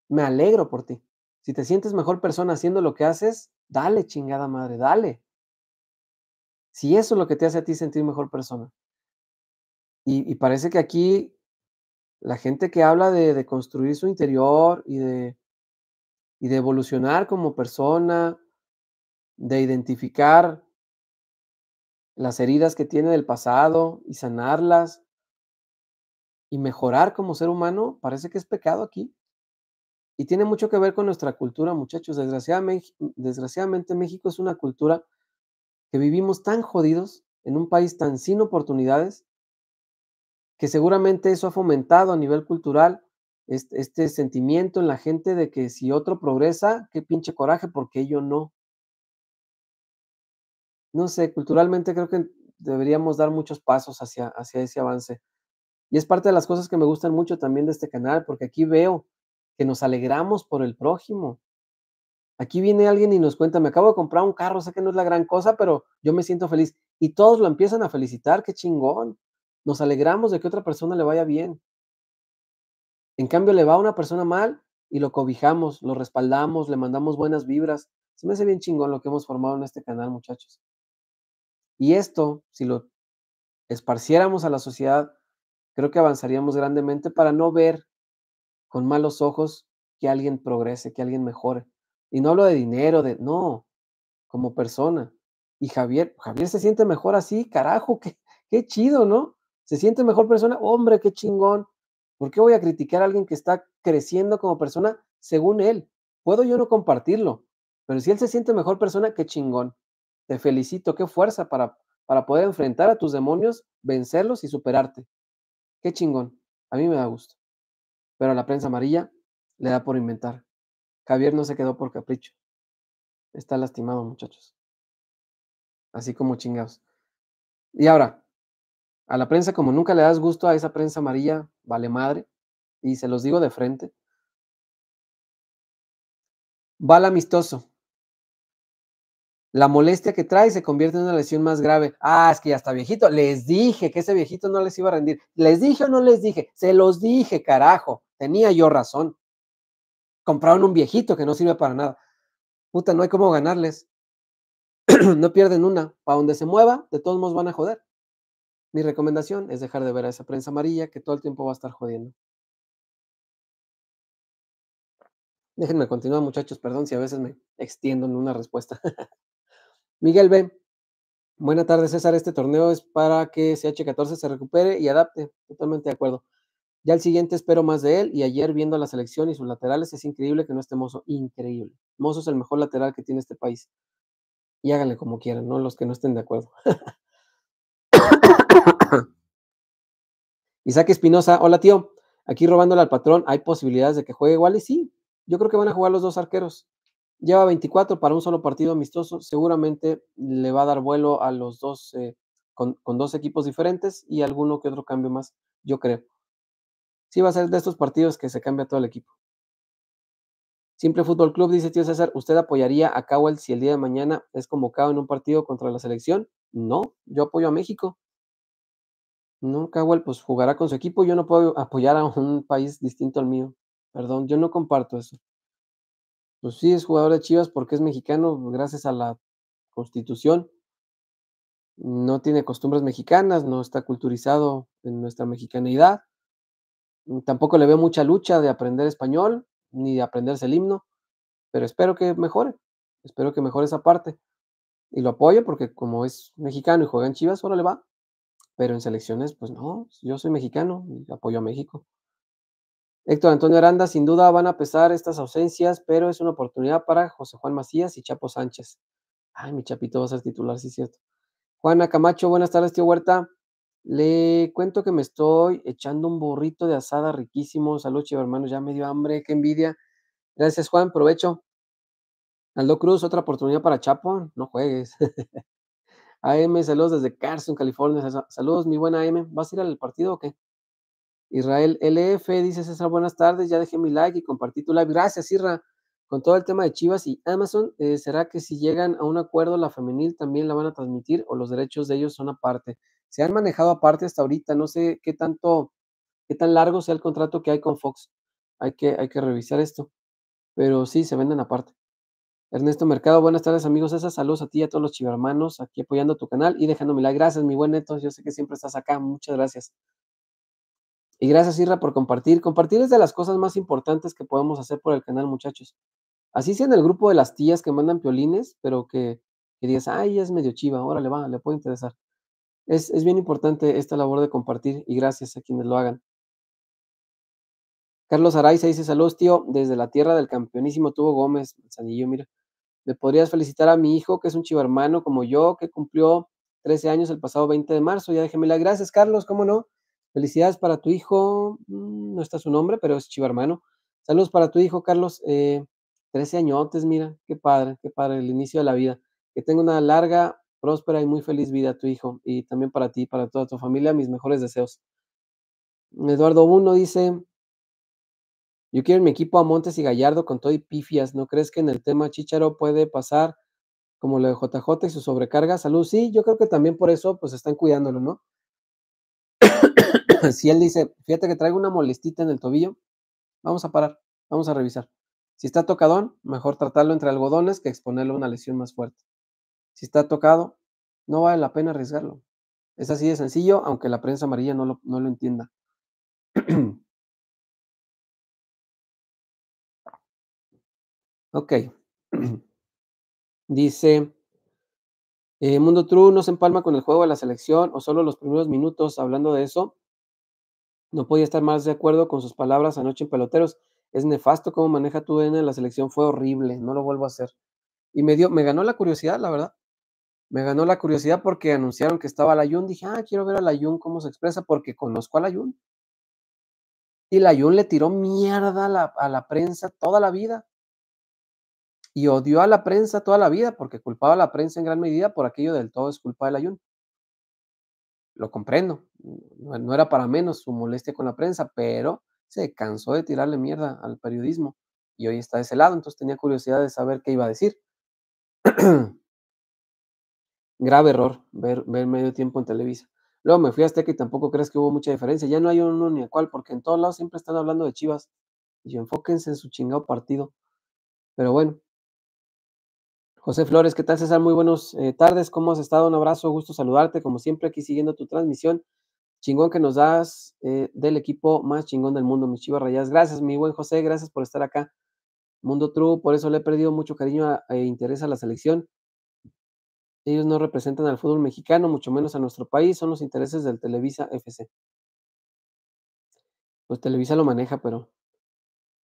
me alegro por ti. Si te sientes mejor persona haciendo lo que haces, dale chingada madre, dale. Si eso es lo que te hace a ti sentir mejor persona. Y, parece que aquí la gente que habla de, construir su interior y de, y de evolucionar como persona, de identificar las heridas que tiene del pasado y sanarlas y mejorar como ser humano, parece que es pecado aquí. Y tiene mucho que ver con nuestra cultura, muchachos. Desgraciadamente, México es una cultura que vivimos tan jodidos, en un país tan sin oportunidades, que seguramente eso ha fomentado a nivel cultural este, este, sentimiento en la gente de que si otro progresa, qué pinche coraje, porque yo no. No sé, culturalmente creo que deberíamos dar muchos pasos hacia, hacia ese avance. Y es parte de las cosas que me gustan mucho también de este canal, porque aquí veo que nos alegramos por el prójimo. Aquí viene alguien y nos cuenta, me acabo de comprar un carro, sé que no es la gran cosa, pero yo me siento feliz. Y todos lo empiezan a felicitar, qué chingón. Nos alegramos de que otra persona le vaya bien. En cambio, le va a una persona mal y lo cobijamos, lo respaldamos, le mandamos buenas vibras. Se me hace bien chingón lo que hemos formado en este canal, muchachos. Y esto, si lo esparciéramos a la sociedad, creo que avanzaríamos grandemente para no ver con malos ojos que alguien progrese, que alguien mejore. Y no hablo de dinero, de no, como persona. Y Javier, Javier se siente mejor así, carajo, qué, qué chido, ¿no? Se siente mejor persona, hombre, qué chingón. ¿Por qué voy a criticar a alguien que está creciendo como persona según él? Puedo yo no compartirlo, pero si él se siente mejor persona, qué chingón. Te felicito, qué fuerza para, para poder enfrentar a tus demonios, vencerlos y superarte. Qué chingón. A mí me da gusto pero a la prensa amarilla le da por inventar. Javier no se quedó por capricho. Está lastimado, muchachos. Así como chingados. Y ahora, a la prensa, como nunca le das gusto a esa prensa amarilla, vale madre, y se los digo de frente. Vale amistoso. La molestia que trae se convierte en una lesión más grave. Ah, es que ya está viejito. Les dije que ese viejito no les iba a rendir. Les dije o no les dije. Se los dije, carajo tenía yo razón. Compraron un viejito que no sirve para nada. Puta, no hay cómo ganarles. no pierden una. Para donde se mueva, de todos modos van a joder. Mi recomendación es dejar de ver a esa prensa amarilla que todo el tiempo va a estar jodiendo. Déjenme continuar, muchachos, perdón si a veces me extiendo en una respuesta. Miguel B. Buena tarde, César. Este torneo es para que CH14 se recupere y adapte. Totalmente de acuerdo. Ya el siguiente espero más de él y ayer viendo la selección y sus laterales es increíble que no esté Mozo, increíble. Mozo es el mejor lateral que tiene este país. Y háganle como quieran, ¿no? Los que no estén de acuerdo. Isaac Espinosa, hola tío, aquí robándole al patrón, ¿hay posibilidades de que juegue igual? Y sí, yo creo que van a jugar los dos arqueros. Lleva 24 para un solo partido amistoso, seguramente le va a dar vuelo a los dos, eh, con, con dos equipos diferentes y alguno que otro cambio más, yo creo sí va a ser de estos partidos que se cambia todo el equipo. Simple Fútbol Club dice tío César, ¿usted apoyaría a Cowell si el día de mañana es convocado en un partido contra la selección? No, yo apoyo a México. No, Cowell pues jugará con su equipo, yo no puedo apoyar a un país distinto al mío. Perdón, yo no comparto eso. Pues sí, es jugador de Chivas porque es mexicano, gracias a la constitución. No tiene costumbres mexicanas, no está culturizado en nuestra mexicanidad. Mm, tampoco le veo mucha lucha de aprender español ni de aprenderse el himno, pero espero que mejore, espero que mejore esa parte. Y lo apoyo porque como es mexicano y juega en Chivas, ahora le va. Pero en selecciones, pues no, yo soy mexicano y apoyo a México. Héctor Antonio Aranda, sin duda van a pesar estas ausencias, pero es una oportunidad para José Juan Macías y Chapo Sánchez. Ay, mi chapito va a ser titular, sí es cierto. Juana Camacho, buenas tardes, tío Huerta. Le cuento que me estoy echando un burrito de asada riquísimo. Salud, chivo hermano. ya me dio hambre, qué envidia. Gracias, Juan, provecho. Aldo Cruz, otra oportunidad para Chapo, no juegues. AM, saludos desde Carson, California. Saludos, mi buena AM. ¿Vas a ir al partido o qué? Israel LF dice César, buenas tardes. Ya dejé mi like y compartí tu live. Gracias, Irra. Con todo el tema de Chivas y Amazon, eh, ¿será que si llegan a un acuerdo la femenil también la van a transmitir o los derechos de ellos son aparte? se han manejado aparte hasta ahorita. No sé qué tanto, qué tan largo sea el contrato que hay con Fox. Hay que, hay que revisar esto. Pero sí, se venden aparte. Ernesto Mercado, buenas tardes amigos. Esas saludos a ti y a todos los chivermanos aquí apoyando tu canal y dejándome like. Gracias, mi buen Neto. Yo sé que siempre estás acá. Muchas gracias. Y gracias, Irra, por compartir. Compartir es de las cosas más importantes que podemos hacer por el canal, muchachos. Así sea en el grupo de las tías que mandan piolines, pero que, que digas, ay, es medio chiva, ahora le va, le puede interesar. Es, bien importante esta labor de compartir y gracias a quienes lo hagan. Carlos Araiza dice saludos, tío, desde la tierra del campeonísimo tuvo Gómez, Sanillo mira. ¿Me podrías felicitar a mi hijo, que es un chivo hermano como yo, que cumplió 13 años el pasado 20 de marzo? Ya déjeme la gracias, Carlos, ¿cómo no? Felicidades para tu hijo, mm, no está su nombre, pero es chivo hermano. Saludos para tu hijo, Carlos. Eh, 13 añotes, mira, qué padre, qué padre, el inicio de la vida. Que tenga una larga próspera y muy feliz vida a tu hijo y también para ti, para toda tu familia, mis mejores deseos. Eduardo 1 dice, yo quiero en mi equipo a Montes y Gallardo con todo y pifias. ¿No crees que en el tema Chicharo puede pasar como lo de JJ y su sobrecarga? Salud, sí, yo creo que también por eso pues están cuidándolo, ¿no? si él dice, fíjate que traigo una molestita en el tobillo, vamos a parar, vamos a revisar. Si está tocadón, mejor tratarlo entre algodones que exponerlo a una lesión más fuerte si está tocado, no vale la pena arriesgarlo. Es así de sencillo, aunque la prensa amarilla no lo, no lo entienda. ok. Dice, eh, Mundo True no se empalma con el juego de la selección o solo los primeros minutos hablando de eso. No podía estar más de acuerdo con sus palabras anoche en Peloteros. Es nefasto cómo maneja tu DN la selección, fue horrible, no lo vuelvo a hacer. Y me dio, me ganó la curiosidad, la verdad me ganó la pues curiosidad porque anunciaron que estaba la Yun. Dije, ah, quiero ver a la Yun cómo se expresa porque conozco a la Yun. Y la Yun le tiró mierda a la, prensa toda la vida. Y odió a la prensa toda la vida porque culpaba a la prensa en gran medida por aquello del todo es culpa de la Yun. Lo comprendo. No, no era para menos su molestia con la prensa, pero se cansó de tirarle mierda al periodismo. Y hoy está de ese lado, entonces tenía curiosidad de saber qué iba a decir. Grave error ver, ver medio tiempo en Televisa. Luego me fui a Azteca y tampoco crees que hubo mucha diferencia. Ya no hay uno ni el cual, porque en todos lados siempre están hablando de Chivas. Y enfóquense en su chingado partido. Pero bueno. José Flores, ¿qué tal César? Muy buenos eh, tardes. ¿Cómo has estado? Un abrazo, gusto saludarte. Como siempre, aquí siguiendo tu transmisión. Chingón que nos das eh, del equipo más chingón del mundo, mis Chivas Rayas. Gracias, mi buen José. Gracias por estar acá. Mundo True, por eso le he perdido mucho cariño e interés a la selección ellos no representan al fútbol mexicano, mucho menos a nuestro país, son los intereses del Televisa FC. Pues Televisa lo maneja, pero.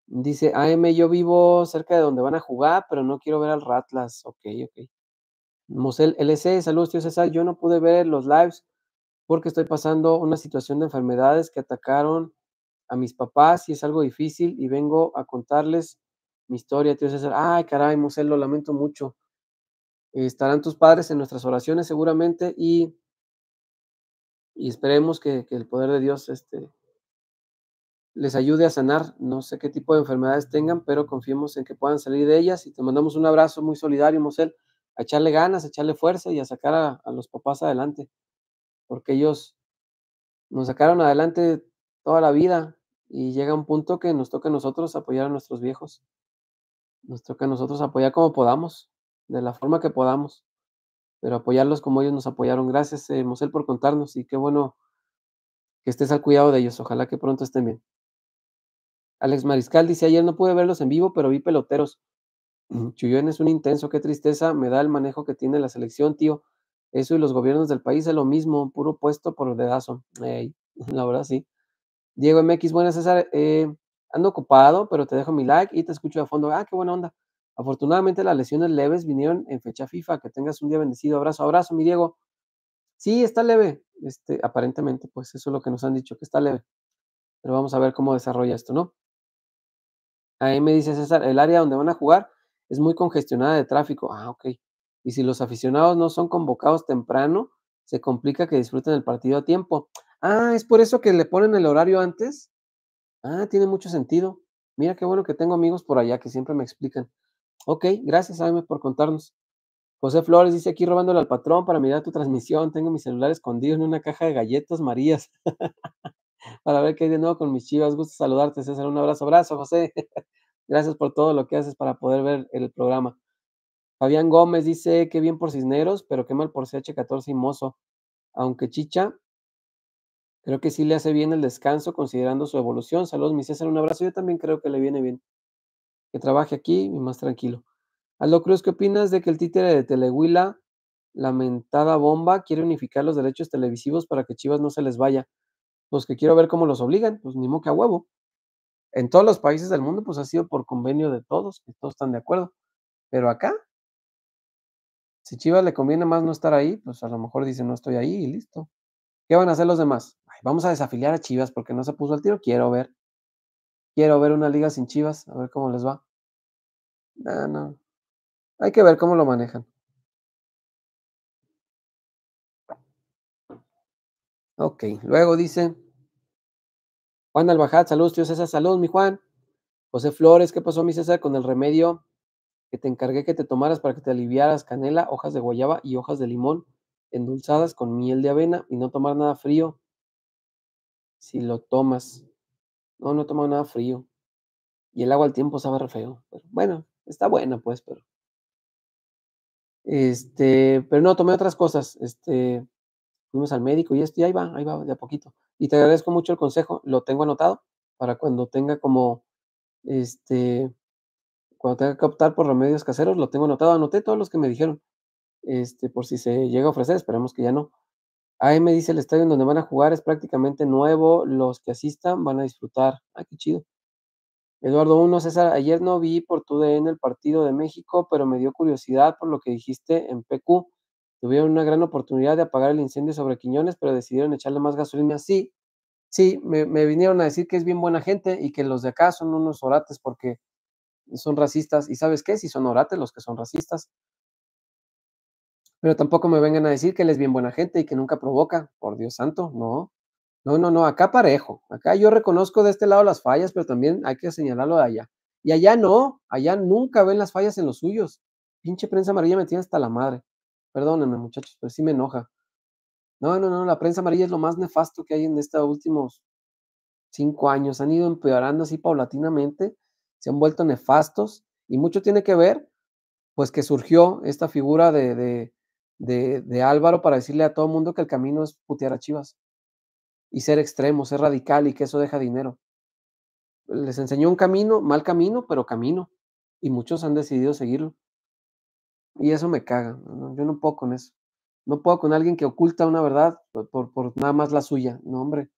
Dice, AM, yo vivo cerca de donde van a jugar, pero no quiero ver al Ratlas. Ok, ok. Mosel LC, saludos, tío César. Yo no pude ver los lives porque estoy pasando una situación de enfermedades que atacaron a mis papás y es algo difícil y vengo a contarles mi historia, tío César. Ay, caray, Mosel, lo lamento mucho estarán tus padres en nuestras oraciones seguramente y, y esperemos que, el poder de Dios este, les ayude a sanar. No sé qué tipo de enfermedades tengan, pero confiemos en que puedan salir de ellas y te mandamos un abrazo muy solidario, Mosel, a echarle ganas, a echarle fuerza y a sacar a los papás adelante, porque ellos nos sacaron adelante toda la vida y llega un punto que nos toca a nosotros apoyar a nuestros viejos. Nos toca a nosotros apoyar como podamos de la forma que podamos, pero apoyarlos como ellos nos apoyaron. Gracias, eh, Mosel, por contarnos y qué bueno que estés al cuidado de ellos. Ojalá que pronto estén bien. Alex Mariscal dice, ayer no pude verlos en vivo, pero vi peloteros. Chuyuen es un intenso, qué tristeza, me da el manejo que tiene la selección, tío. Eso y los gobiernos del país es lo mismo, puro puesto por dedazo. la verdad, sí. Diego MX, buenas César. Eh, ando ocupado, pero te dejo mi like y te escucho de fondo. Ah, qué buena onda. Afortunadamente las lesiones leves vinieron en fecha FIFA. Que tengas un día bendecido. Abrazo, abrazo, mi Diego. Sí, está leve. Este, aparentemente, pues eso es lo que nos han dicho, que está leve. Pero vamos a ver cómo desarrolla esto, ¿no? Ahí me dice César, el área donde van a jugar es muy congestionada de tráfico. Ah, ok. Y si los aficionados no son convocados temprano, se complica que disfruten el partido a tiempo. Ah, es por eso que le ponen el horario antes. Ah, tiene mucho sentido. Mira qué bueno que tengo amigos por allá que siempre me explican. Ok, gracias, Jaime, por contarnos. José Flores dice aquí robándole al patrón para mirar tu transmisión. Tengo mi celular escondido en una caja de galletas Marías. para ver qué hay de nuevo con mis chivas. Gusto saludarte, César. Un abrazo, abrazo, José. gracias por todo lo que haces para poder ver el programa. Fabián Gómez dice, qué bien por Cisneros, pero qué mal por CH14 y Mozo. Aunque Chicha, creo que sí le hace bien el descanso considerando su evolución. Saludos, mi César, un abrazo. Yo también creo que le viene bien que trabaje aquí y más tranquilo. Aldo Cruz, ¿qué opinas de que el títere de Telehuila, lamentada bomba, quiere unificar los derechos televisivos para que Chivas no se les vaya? Pues que quiero ver cómo los obligan, pues ni moca a huevo. En todos los países del mundo, pues ha sido por convenio de todos, que todos están de acuerdo. Pero acá, si Chivas le conviene más no estar ahí, pues a lo mejor dice no estoy ahí y listo. ¿Qué van a hacer los demás? vamos a desafiliar a Chivas porque no se puso al tiro, quiero ver. Quiero ver una liga sin Chivas, a ver cómo les va. No, ah, no. Hay que ver cómo lo manejan. Ok, luego dice Juan Albajat, saludos, tío César, saludos, mi Juan. José Flores, ¿qué pasó, mi César, con el remedio que te encargué que te tomaras para que te aliviaras canela, hojas de guayaba y hojas de limón endulzadas con miel de avena y no tomar nada frío si lo tomas? No, no he tomado nada frío. Y el agua al tiempo sabe re feo. Pero bueno, está buena, pues, pero. Este, pero no, tomé otras cosas. Este, fuimos al médico y esto, y ahí va, ahí va, de a poquito. Y te agradezco mucho el consejo, lo tengo anotado para cuando tenga como, este, cuando tenga que optar por remedios caseros, lo tengo anotado, anoté todos los que me dijeron, este, por si se llega a ofrecer, esperemos que ya no. Ahí me dice el estadio en donde van a jugar es prácticamente nuevo. Los que asistan van a disfrutar. Ah, qué chido. Eduardo 1, César, ayer no vi por tu DN el partido de México, pero me dio curiosidad por lo que dijiste en PQ. Tuvieron una gran oportunidad de apagar el incendio sobre Quiñones, pero decidieron echarle más gasolina. Sí, sí, me vinieron a decir que es bien buena gente y que los de acá son unos orates porque son racistas. ¿Y sabes qué? Si son orates los que son racistas, pero tampoco me vengan a decir que él es bien buena gente y que nunca provoca. Por Dios santo, no. No, no, no, acá parejo. Acá yo reconozco de este lado las fallas, pero también hay que señalarlo de allá. Y allá no, allá nunca ven las fallas en los suyos. Pinche prensa amarilla me tiene hasta la madre. Perdónenme, muchachos, pero sí me enoja. No, no, no, la prensa amarilla es lo más nefasto que hay en estos últimos cinco años. Han ido empeorando así paulatinamente, se han vuelto nefastos y mucho tiene que ver, pues que surgió esta figura de, de, Álvaro para decirle a todo el mundo que el camino es putear a Chivas y ser extremo, ser radical y que eso deja dinero. Les enseñó un camino, mal camino, pero camino. Y muchos han decidido seguirlo. Y eso me caga. Yo no puedo con eso. No puedo con alguien que oculta una verdad por, por, nada más la suya. No, hombre.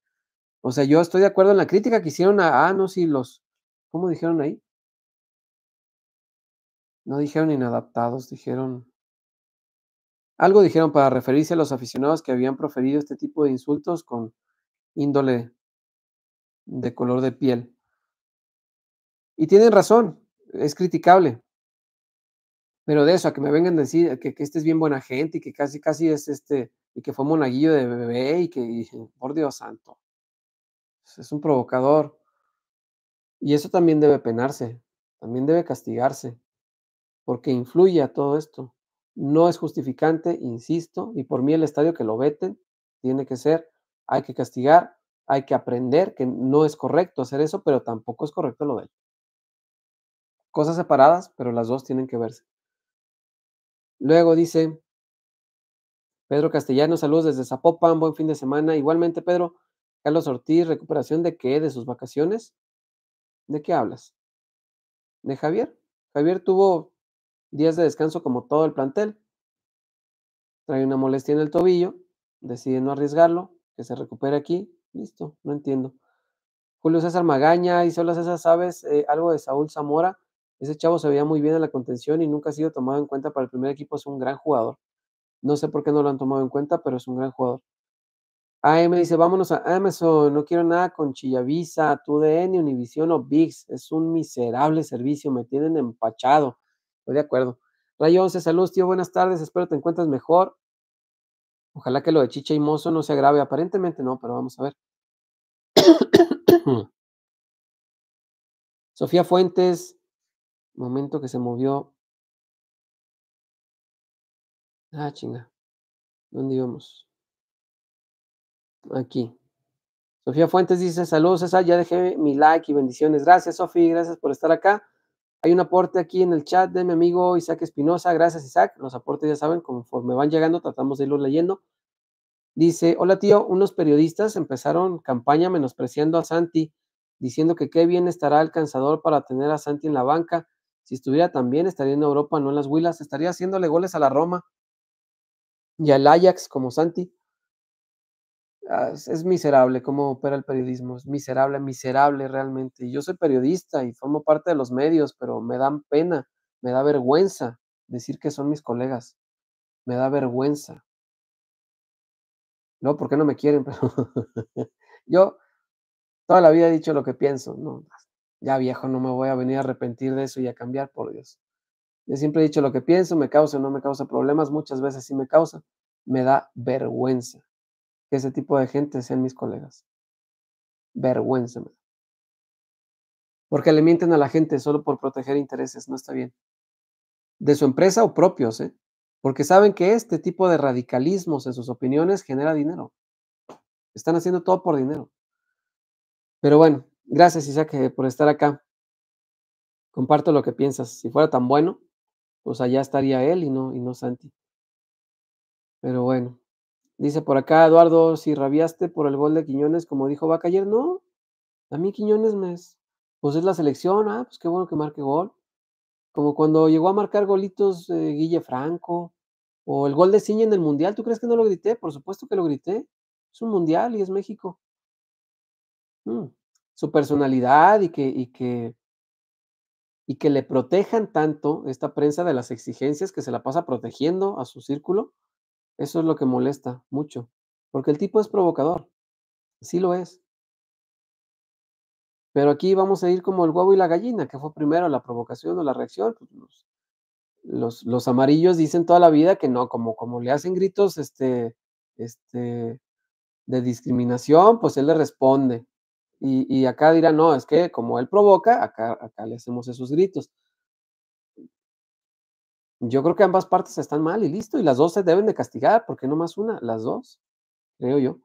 O sea, yo estoy de acuerdo en la crítica que hicieron a, ah, no, sí, los, ¿cómo dijeron ahí? No dijeron inadaptados, dijeron algo dijeron para referirse a los aficionados que habían proferido este tipo de insultos con índole de color de piel. Y tienen razón, es criticable. Pero de eso, a que me vengan a decir que, este es bien buena gente y que casi, casi es este, y que fue monaguillo de bebé y que, y, por Dios santo, es un provocador. Y eso también debe penarse, también debe castigarse, porque influye a todo esto. No es justificante, insisto, y por mí el estadio que lo veten tiene que ser, hay que castigar, hay que aprender que no es correcto hacer eso, pero tampoco es correcto lo de Cosas separadas, pero las dos tienen que verse. Luego dice Pedro Castellano, saludos desde Zapopan, buen fin de semana. Igualmente, Pedro, Carlos Ortiz, recuperación de qué, de sus vacaciones. ¿De qué hablas? ¿De Javier? Javier tuvo días de descanso como todo el plantel. Trae una molestia en el tobillo, decide no arriesgarlo, que se recupere aquí, listo, no entiendo. Julio César Magaña y solo César, ¿sabes eh, algo de Saúl Zamora? Ese chavo se veía muy bien en la contención y nunca ha sido tomado en cuenta para el primer equipo, es un gran jugador. No sé por qué no lo han tomado en cuenta, pero es un gran jugador. AM dice, vámonos a Amazon, no quiero nada con Chillavisa, TUDN, Univision o VIX, es un miserable servicio, me tienen empachado de acuerdo. Rayo 11, saludos, tío, buenas tardes, espero te encuentres mejor. Ojalá que lo de Chicha y Mozo no se agrave, aparentemente no, pero vamos a ver. Sofía Fuentes, momento que se movió. Ah, chinga. ¿Dónde íbamos? Aquí. Sofía Fuentes dice, saludos, César, ya dejé mi like y bendiciones. Gracias, Sofía, gracias por estar acá. Hay un aporte aquí en el chat de mi amigo Isaac Espinosa. Gracias, Isaac. Los aportes, ya saben, conforme van llegando, tratamos de irlos leyendo. Dice, hola tío, unos periodistas empezaron campaña menospreciando a Santi, diciendo que qué bien estará el cansador para tener a Santi en la banca. Si estuviera también, estaría en Europa, no en las Huilas. Estaría haciéndole goles a la Roma y al Ajax como Santi. Ah, es, miserable cómo opera el periodismo, es miserable, miserable realmente. yo soy periodista y formo parte de los medios, pero me dan pena, me da vergüenza decir que son mis colegas, me da vergüenza. No, porque no me quieren, pero yo toda la vida he dicho lo que pienso, no, ya viejo, no me voy a venir a arrepentir de eso y a cambiar, por Dios. Yo siempre he dicho lo que pienso, me causa, o no me causa problemas, muchas veces sí me causa, me da vergüenza que ese tipo de gente sean mis colegas. Vergüenza Porque le mienten a la gente solo por proteger intereses, no está bien. De su empresa o propios, ¿eh? Porque saben que este tipo de radicalismos en sus opiniones genera dinero. Están haciendo todo por dinero. Pero bueno, gracias Isaac eh, por estar acá. Comparto lo que piensas. Si fuera tan bueno, pues allá estaría él y no, y no Santi. Pero bueno, Dice por acá Eduardo, si rabiaste por el gol de Quiñones, como dijo Baca ayer, no. A mí Quiñones me es, pues es la selección, ah, pues qué bueno que marque gol. Como cuando llegó a marcar golitos eh, Guille Franco, o el gol de Ciña en el Mundial, ¿tú crees que no lo grité? Por supuesto que lo grité. Es un Mundial y es México. Mm, su personalidad y que, y que y que le protejan tanto esta prensa de las exigencias que se la pasa protegiendo a su círculo, eso es lo que molesta mucho, porque el tipo es provocador, sí lo es. Pero aquí vamos a ir como el huevo y la gallina, que fue primero la provocación o la reacción. Pues, los, los, amarillos dicen toda la vida que no, como, como le hacen gritos este, este, de discriminación, pues él le responde. Y, y acá dirá, no, es que como él provoca, acá, acá le hacemos esos gritos. Yo creo que ambas partes están mal y listo, y las dos se deben de castigar, porque no más una, las dos, creo yo.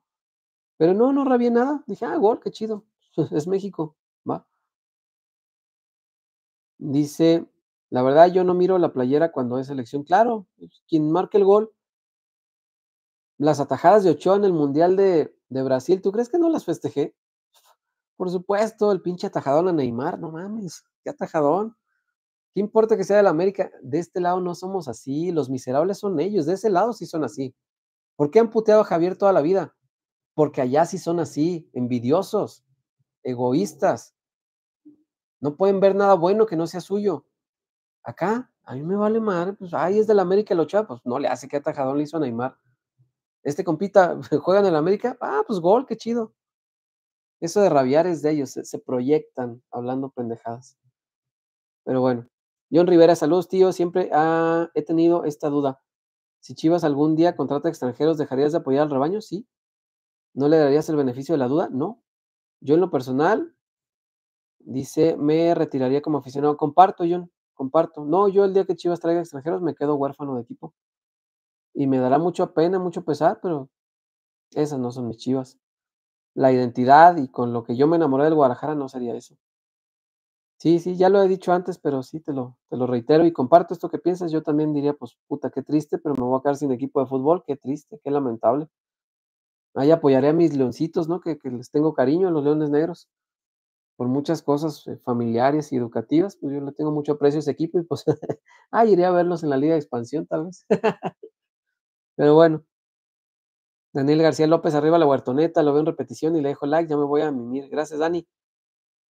Pero no, no rabié nada. Dije, ah, gol, qué chido. es México, va. Dice, la verdad yo no miro la playera cuando es selección. Claro, pues, quien marca el gol, las atajadas de Ochoa en el Mundial de, de Brasil, ¿tú crees que no las festejé? Por supuesto, el pinche atajadón a Neymar, no mames, qué atajadón importa que sea de la América? De este lado no somos así, los miserables son ellos, de ese lado sí son así. ¿Por qué han puteado a Javier toda la vida? Porque allá sí son así, envidiosos, egoístas. No pueden ver nada bueno que no sea suyo. Acá, a mí me vale madre, pues ahí es de la América los pues no le hace que atajadón le hizo a Neymar. Este compita juegan en la América, ah, pues gol, qué chido. Eso de rabiar es de ellos, se proyectan hablando pendejadas. Pero bueno, John Rivera, saludos, tío. Siempre he tenido esta duda. Si Chivas algún día contrata extranjeros, ¿dejarías de apoyar al rebaño? Sí. ¿No le darías el beneficio de la duda? No. Yo en lo personal, dice, me retiraría como aficionado. Comparto, John, comparto. No, yo el día que Chivas traiga extranjeros me quedo huérfano de equipo. Y me dará mucha pena, mucho pesar, pero esas no son mis Chivas. La identidad y con lo que yo me enamoré del Guadalajara no sería eso. Sí, sí, ya lo he dicho antes, pero sí, te lo, te lo reitero y comparto esto que piensas. Yo también diría, pues puta, qué triste, pero me voy a quedar sin equipo de fútbol, qué triste, qué lamentable. Ahí apoyaré a mis leoncitos, ¿no? Que, les tengo cariño a los leones negros, por muchas cosas eh, familiares y educativas, pues yo le tengo mucho aprecio a ese equipo y pues, ah, iré a verlos en la Liga de Expansión tal vez. pero bueno, Daniel García López arriba la huertoneta, lo veo en repetición y le dejo like, ya me voy a mimir. Gracias, Dani.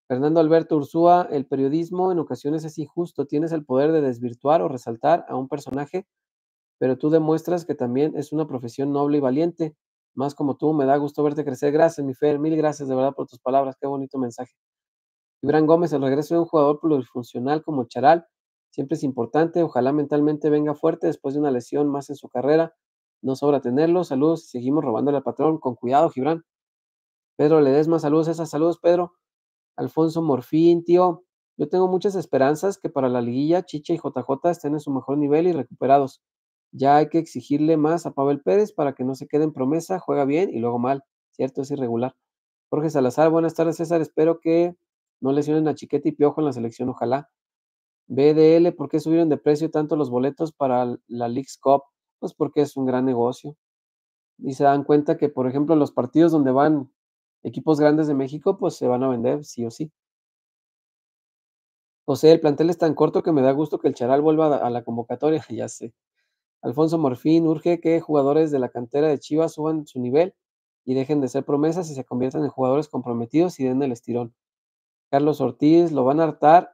Fernando Alberto Ursúa, el periodismo en ocasiones es injusto, tienes el poder de desvirtuar o resaltar a un personaje, pero tú demuestras que también es una profesión noble y valiente. Más como tú, me da gusto verte crecer. Gracias, mi Fer, mil gracias de verdad por tus palabras, qué bonito mensaje. Gibran Gómez, el regreso de un jugador plurifuncional como Charal siempre es importante, ojalá mentalmente venga fuerte después de una lesión más en su carrera. No sobra tenerlo, saludos seguimos robándole al patrón, con cuidado, Gibran. Pedro le des más saludos, esas saludos, Pedro. Alfonso Morfín, tío. Yo tengo muchas esperanzas que para la liguilla Chicha y JJ estén en su mejor nivel y recuperados. Ya hay que exigirle más a Pavel Pérez para que no se quede en promesa, juega bien y luego mal, ¿cierto? Es irregular. Jorge Salazar, buenas tardes César, espero que no lesionen a Chiquete y Piojo en la selección, ojalá. BDL, ¿por qué subieron de precio tanto los boletos para la Leagues Cup? Pues porque es un gran negocio. Y se dan cuenta que, por ejemplo, los partidos donde van equipos grandes de México, pues se van a vender sí o sí. José, el plantel es tan corto que me da gusto que el Charal vuelva a la convocatoria, ya sé. Alfonso Morfín, urge que jugadores de la cantera de Chivas suban su nivel y dejen de ser promesas y se conviertan en jugadores comprometidos y den el estirón. Carlos Ortiz lo van a hartar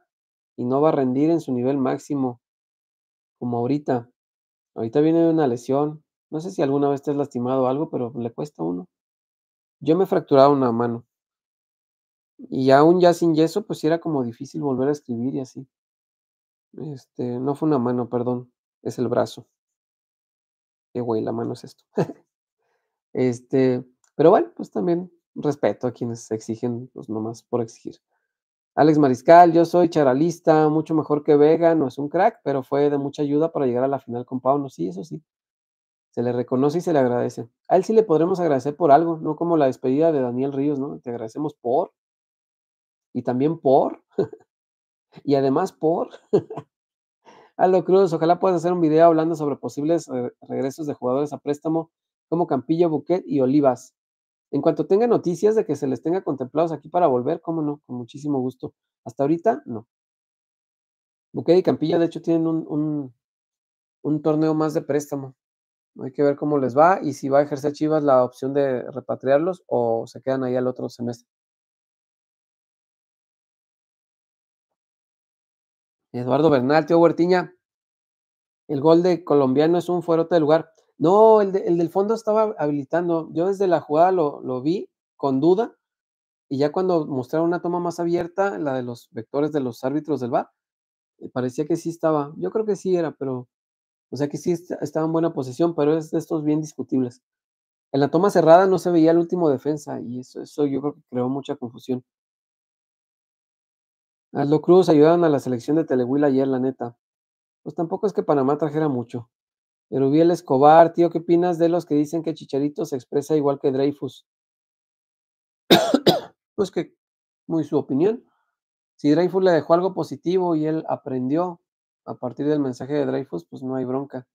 y no va a rendir en su nivel máximo, como ahorita. Ahorita viene una lesión. No sé si alguna vez te has lastimado algo, pero le cuesta uno. Yo me fracturaba una mano. Y aún ya sin yeso, pues era como difícil volver a escribir y así. Este, no fue una mano, perdón, es el brazo. Qué güey, la mano es esto. este, pero bueno, pues también respeto a quienes exigen, pues nomás por exigir. Alex Mariscal, yo soy charalista, mucho mejor que Vega, no es un crack, pero fue de mucha ayuda para llegar a la final con Pauno, sí, eso sí se le reconoce y se le agradece. A él sí le podremos agradecer por algo, no como la despedida de Daniel Ríos, ¿no? Te agradecemos por, y también por, y además por. Aldo Cruz, ojalá puedas hacer un video hablando sobre posibles regresos de jugadores a préstamo como Campilla, Buquet y Olivas. En cuanto tenga noticias de que se les tenga contemplados aquí para volver, cómo no, con muchísimo gusto. Hasta ahorita, no. Buquet y Campilla, de hecho, tienen un, un torneo más de préstamo. Hay que ver cómo les va y si va a ejercer Chivas la opción de repatriarlos o se quedan ahí al otro semestre. Eduardo Bernal, Tío Huertiña, el gol de colombiano es un fuerote de lugar. No, el, del fondo estaba habilitando. Yo desde la jugada lo, lo, vi con duda y ya cuando mostraron una toma más abierta, la de los vectores de los árbitros del VAR, eh, parecía que sí estaba. Yo creo que sí era, pero o sea que sí estaba en buena posición, pero es de estos bien discutibles. En la toma cerrada no se veía el último defensa y eso, eso yo creo que creó mucha confusión. Aldo Cruz ayudaron a la selección de Telehuila ayer, la neta. Pues tampoco es que Panamá trajera mucho. Pero el Escobar, tío, ¿qué opinas de los que dicen que Chicharito se expresa igual que Dreyfus? pues que, muy su opinión. Si Dreyfus le dejó algo positivo y él aprendió, a partir del mensaje de Dreyfus, pues no hay bronca.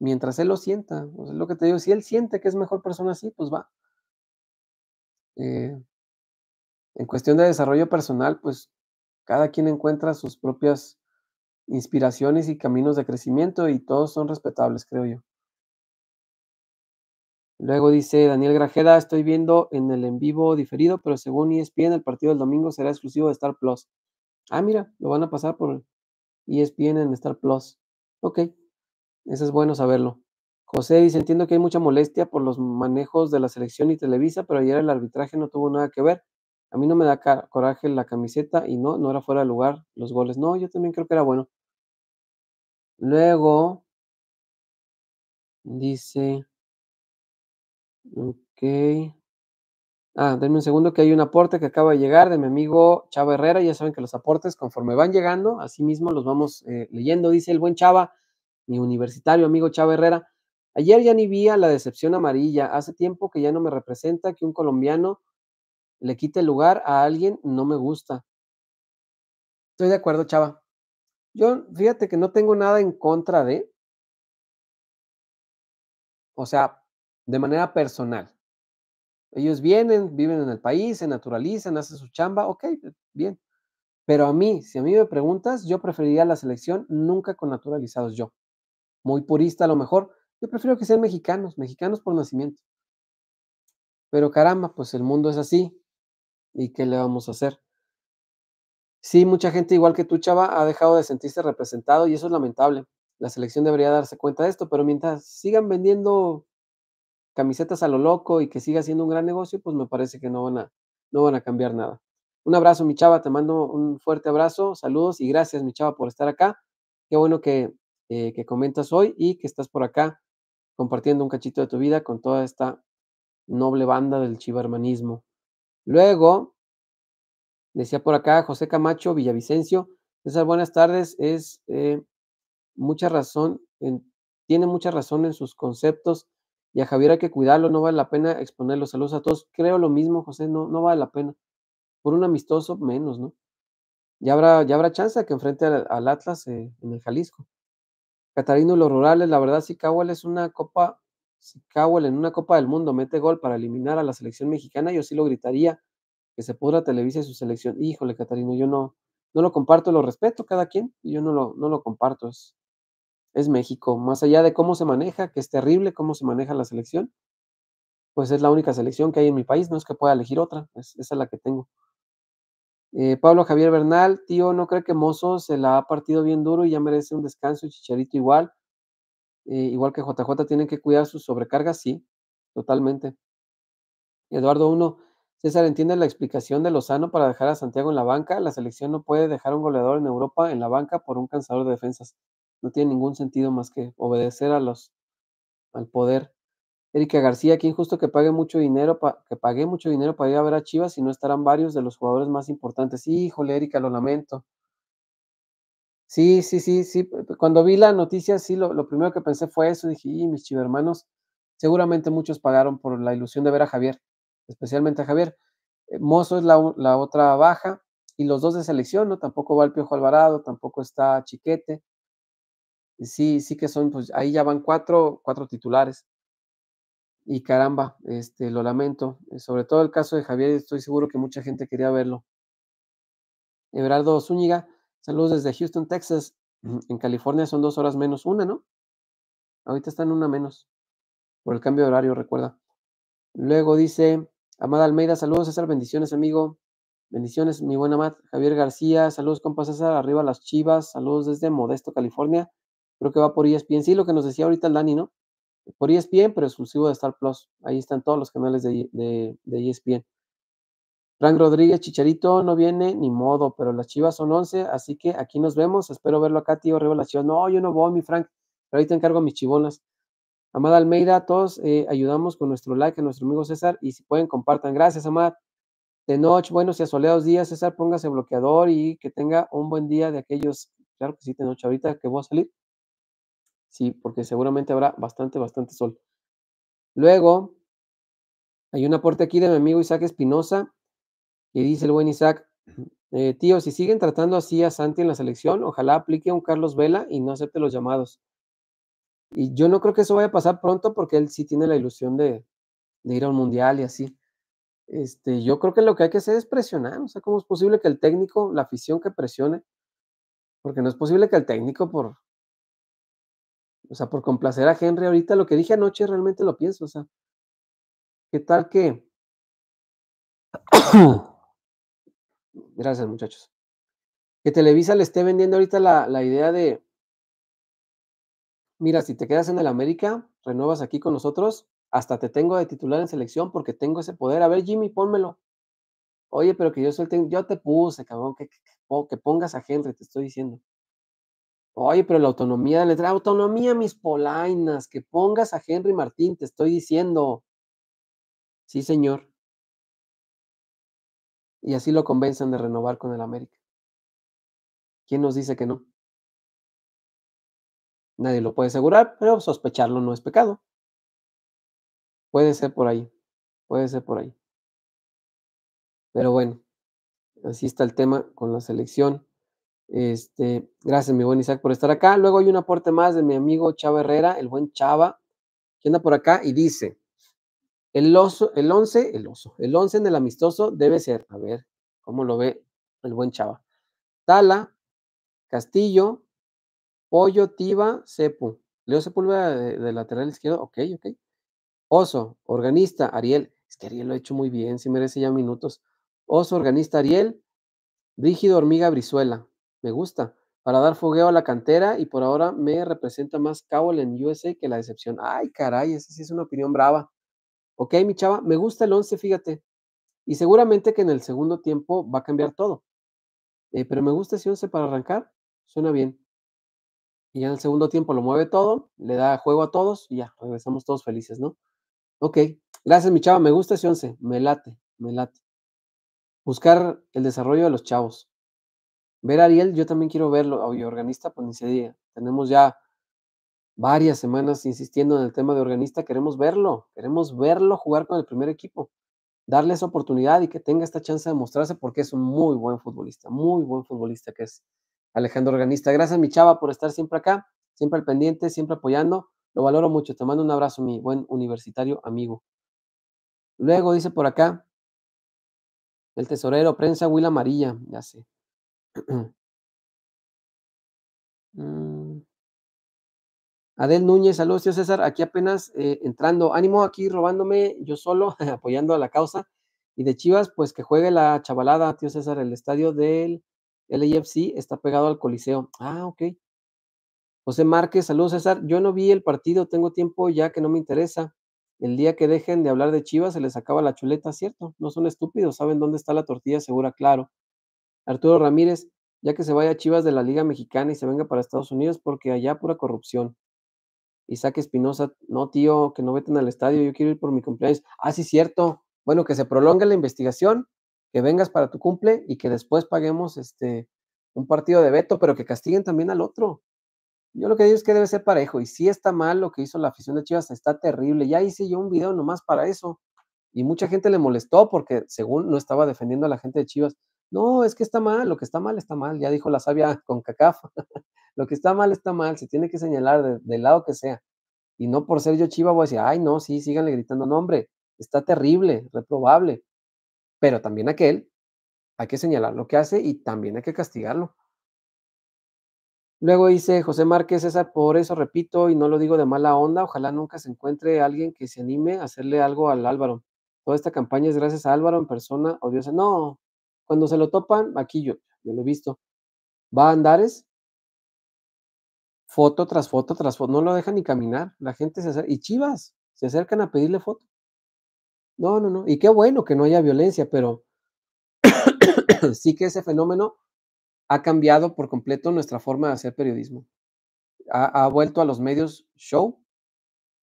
Mientras él lo sienta, es lo que te digo, si él siente que es mejor persona así, pues va. Eh, en cuestión de desarrollo personal, pues cada quien encuentra sus propias inspiraciones y caminos de crecimiento y todos son respetables, creo yo. Luego dice Daniel Grajeda, estoy viendo en el en vivo diferido, pero según ESPN el partido del domingo será exclusivo de Star Plus. Ah, mira, lo van a pasar por, es bien en Star Plus. Ok, eso es bueno saberlo. José dice, entiendo que hay mucha molestia por los manejos de la selección y Televisa, pero ayer el arbitraje no tuvo nada que ver. A mí no me da coraje la camiseta y no, no era fuera de lugar los goles. No, yo también creo que era bueno. Luego, dice, ok. Ah, denme un segundo que hay un aporte que acaba de llegar de mi amigo Chava Herrera. Ya saben que los aportes, conforme van llegando, así mismo los vamos eh, leyendo. Dice el buen Chava, mi universitario amigo Chava Herrera. Ayer ya ni vi a la decepción amarilla. Hace tiempo que ya no me representa que un colombiano le quite el lugar a alguien. No me gusta. Estoy de acuerdo, Chava. Yo, fíjate que no tengo nada en contra de. O sea, de manera personal ellos vienen, viven en el país, se naturalizan, hacen su chamba, ok, bien. Pero a mí, si a mí me preguntas, yo preferiría la selección nunca con naturalizados yo. Muy purista a lo mejor. Yo prefiero que sean mexicanos, mexicanos por nacimiento. Pero caramba, pues el mundo es así. ¿Y qué le vamos a hacer? Sí, mucha gente, igual que tú, Chava, ha dejado de sentirse representado y eso es lamentable. La selección debería darse cuenta de esto, pero mientras sigan vendiendo camisetas a lo loco y que siga siendo un gran negocio, pues me parece que no van a, no van a cambiar nada. Un abrazo, mi chava, te mando un fuerte abrazo, saludos y gracias, mi chava, por estar acá. Qué bueno que, eh, que comentas hoy y que estás por acá compartiendo un cachito de tu vida con toda esta noble banda del chivermanismo. Luego, decía por acá José Camacho Villavicencio, esas buenas tardes, es eh, mucha razón, tiene mucha razón en sus conceptos y a Javier hay que cuidarlo, no vale la pena exponerlo. Saludos a todos. Creo lo mismo, José, no, no vale la pena. Por un amistoso, menos, ¿no? Ya habrá, ya habrá chance de que enfrente al, Atlas eh, en el Jalisco. Catarino Los Rurales, la verdad, si Cahuel es una copa, si Cahuel en una copa del mundo mete gol para eliminar a la selección mexicana, yo sí lo gritaría que se pudra Televisa y su selección. Híjole, Catarino, yo no, no lo comparto, lo respeto cada quien, y yo no lo, no lo comparto, es, es México. Más allá de cómo se maneja, que es terrible cómo se maneja la selección, pues es la única selección que hay en mi país, no es que pueda elegir otra, es, esa es la que tengo. Eh, Pablo Javier Bernal, tío, ¿no cree que Mozo se la ha partido bien duro y ya merece un descanso? Y Chicharito igual, eh, igual que JJ, tienen que cuidar sus sobrecargas, sí, totalmente. Eduardo 1, César, ¿entiende la explicación de Lozano para dejar a Santiago en la banca? La selección no puede dejar un goleador en Europa en la banca por un cansador de defensas. No tiene ningún sentido más que obedecer a los, al poder. Erika García, qué injusto que pague mucho dinero, que mucho dinero para ir a ver a Chivas y no estarán varios de los jugadores más importantes. Híjole, Erika, lo lamento. Sí, sí, sí, sí. Cuando vi la noticia, sí, lo, primero que pensé fue eso. Dije, mis chivermanos, seguramente muchos pagaron por la ilusión de ver a Javier, especialmente a Javier. Eh, Mozo es la, la otra baja y los dos de selección, ¿no? Tampoco va el Piojo Alvarado, tampoco está Chiquete sí, sí que son, pues ahí ya van cuatro, cuatro titulares. Y caramba, este, lo lamento. Eh, sobre todo el caso de Javier, estoy seguro que mucha gente quería verlo. Eberardo Zúñiga, saludos desde Houston, Texas. En California son dos horas menos una, ¿no? Ahorita están una menos. Por el cambio de horario, recuerda. Luego dice Amada Almeida, saludos César, bendiciones amigo. Bendiciones, mi buena Amad. Javier García, saludos compa César, arriba las chivas, saludos desde Modesto, California creo que va por ESPN. Sí, lo que nos decía ahorita el Dani, ¿no? Por ESPN, pero exclusivo de Star Plus. Ahí están todos los canales de, ESPN. E Frank Rodríguez, Chicharito, no viene ni modo, pero las chivas son 11, así que aquí nos vemos. Espero verlo acá, tío Arriba las chivas. No, yo no voy, mi Frank, pero ahorita encargo mis chivonas. Amada Almeida, todos eh, ayudamos con nuestro like a nuestro amigo César y si pueden, compartan. Gracias, Amada. De noche, buenos y soleados días, César, póngase bloqueador y que tenga un buen día de aquellos. Claro que sí, de noche, ahorita que voy a salir. Sí, porque seguramente habrá bastante, bastante sol. Luego, hay un aporte aquí de mi amigo Isaac Espinosa y dice el buen Isaac, eh, tío, si siguen tratando así a Santi en la selección, ojalá aplique a un Carlos Vela y no acepte los llamados. Y yo no creo que eso vaya a pasar pronto porque él sí tiene la ilusión de, de ir a un mundial y así. Este, yo creo que lo que hay que hacer es presionar. O sea, ¿cómo es posible que el técnico, la afición que presione? Porque no es posible que el técnico por, o sea, por complacer a Henry ahorita, lo que dije anoche realmente lo pienso. O sea, ¿qué tal que... Gracias, muchachos. Que Televisa le esté vendiendo ahorita la, la idea de, mira, si te quedas en el América, renuevas aquí con nosotros, hasta te tengo de titular en selección porque tengo ese poder. A ver, Jimmy, pónmelo. Oye, pero que yo soy yo te puse, cabrón, que, que, pongas a Henry, te estoy diciendo. Oye, pero la autonomía de la autonomía, mis polainas, que pongas a Henry Martín, te estoy diciendo. Sí, señor. Y así lo convencen de renovar con el América. ¿Quién nos dice que no? Nadie lo puede asegurar, pero sospecharlo no es pecado. Puede ser por ahí, puede ser por ahí. Pero bueno, así está el tema con la selección. Este, gracias, mi buen Isaac, por estar acá. Luego hay un aporte más de mi amigo Chava Herrera, el buen Chava, que anda por acá y dice: El oso, el once, el oso, el once en el amistoso debe ser, a ver, ¿cómo lo ve el buen Chava? Tala, Castillo, Pollo, Tiba, Cepu. Leo Sepúlveda de, de lateral izquierdo, ok, ok. Oso, organista, Ariel. Es que Ariel lo ha hecho muy bien, si merece ya minutos. Oso, organista, Ariel. Rígido, hormiga, Brizuela. Me gusta. Para dar fogueo a la cantera y por ahora me representa más Cowell en USA que la decepción. Ay, caray, esa sí es una opinión brava. Ok, mi chava, me gusta el 11, fíjate. Y seguramente que en el segundo tiempo va a cambiar todo. Eh, pero me gusta ese 11 para arrancar. Suena bien. Y ya en el segundo tiempo lo mueve todo, le da juego a todos y ya, regresamos todos felices, ¿no? Ok, gracias, mi chava, me gusta ese 11, me late, me late. Buscar el desarrollo de los chavos. Ver a Ariel, yo también quiero verlo, y organista, pues ni Tenemos ya varias semanas insistiendo en el tema de organista, queremos verlo, queremos verlo jugar con el primer equipo, darle esa oportunidad y que tenga esta chance de mostrarse porque es un muy buen futbolista, muy buen futbolista que es Alejandro Organista. Gracias, mi chava, por estar siempre acá, siempre al pendiente, siempre apoyando. Lo valoro mucho. Te mando un abrazo, mi buen universitario amigo. Luego dice por acá, el tesorero, prensa Will Amarilla, ya sé, Mm. Adel Núñez, saludos, tío César. Aquí apenas eh, entrando. Ánimo aquí robándome yo solo, apoyando a la causa. Y de Chivas, pues que juegue la chavalada, tío César. El estadio del LAFC está pegado al Coliseo. Ah, ok. José Márquez, saludos, César. Yo no vi el partido, tengo tiempo ya que no me interesa. El día que dejen de hablar de Chivas se les acaba la chuleta, ¿cierto? No son estúpidos, saben dónde está la tortilla segura, claro. Arturo Ramírez, ya que se vaya a Chivas de la Liga Mexicana y se venga para Estados Unidos, porque allá pura corrupción. Isaac Espinosa, no, tío, que no veten al estadio, yo quiero ir por mi cumpleaños. Ah, sí, cierto. Bueno, que se prolongue la investigación, que vengas para tu cumple y que después paguemos este un partido de veto, pero que castiguen también al otro. Yo lo que digo es que debe ser parejo. Y si está mal lo que hizo la afición de Chivas, está terrible. Ya hice yo un video nomás para eso. Y mucha gente le molestó porque según no estaba defendiendo a la gente de Chivas. No, es que está mal, lo que está mal está mal, ya dijo la sabia con cacafa. lo que está mal está mal, se tiene que señalar del lado que sea. Y no por ser yo chiva voy a decir, ay, no, sí, síganle gritando, no, hombre, está terrible, reprobable. Pero también aquel, hay que señalar lo que hace y también hay que castigarlo. Luego dice José Márquez, esa por eso repito y no lo digo de mala onda, ojalá nunca se encuentre alguien que se anime a hacerle algo al Álvaro. Toda esta campaña es gracias a Álvaro en persona odiosa. No, cuando se lo topan, aquí yo, lo he visto. Va a Andares, foto tras foto tras foto, no lo dejan ni caminar. La gente se acerca, y chivas, se acercan a pedirle foto. No, no, no. Y qué bueno que no haya violencia, pero sí que ese fenómeno ha cambiado por completo nuestra forma de hacer periodismo. Ha, vuelto a los medios show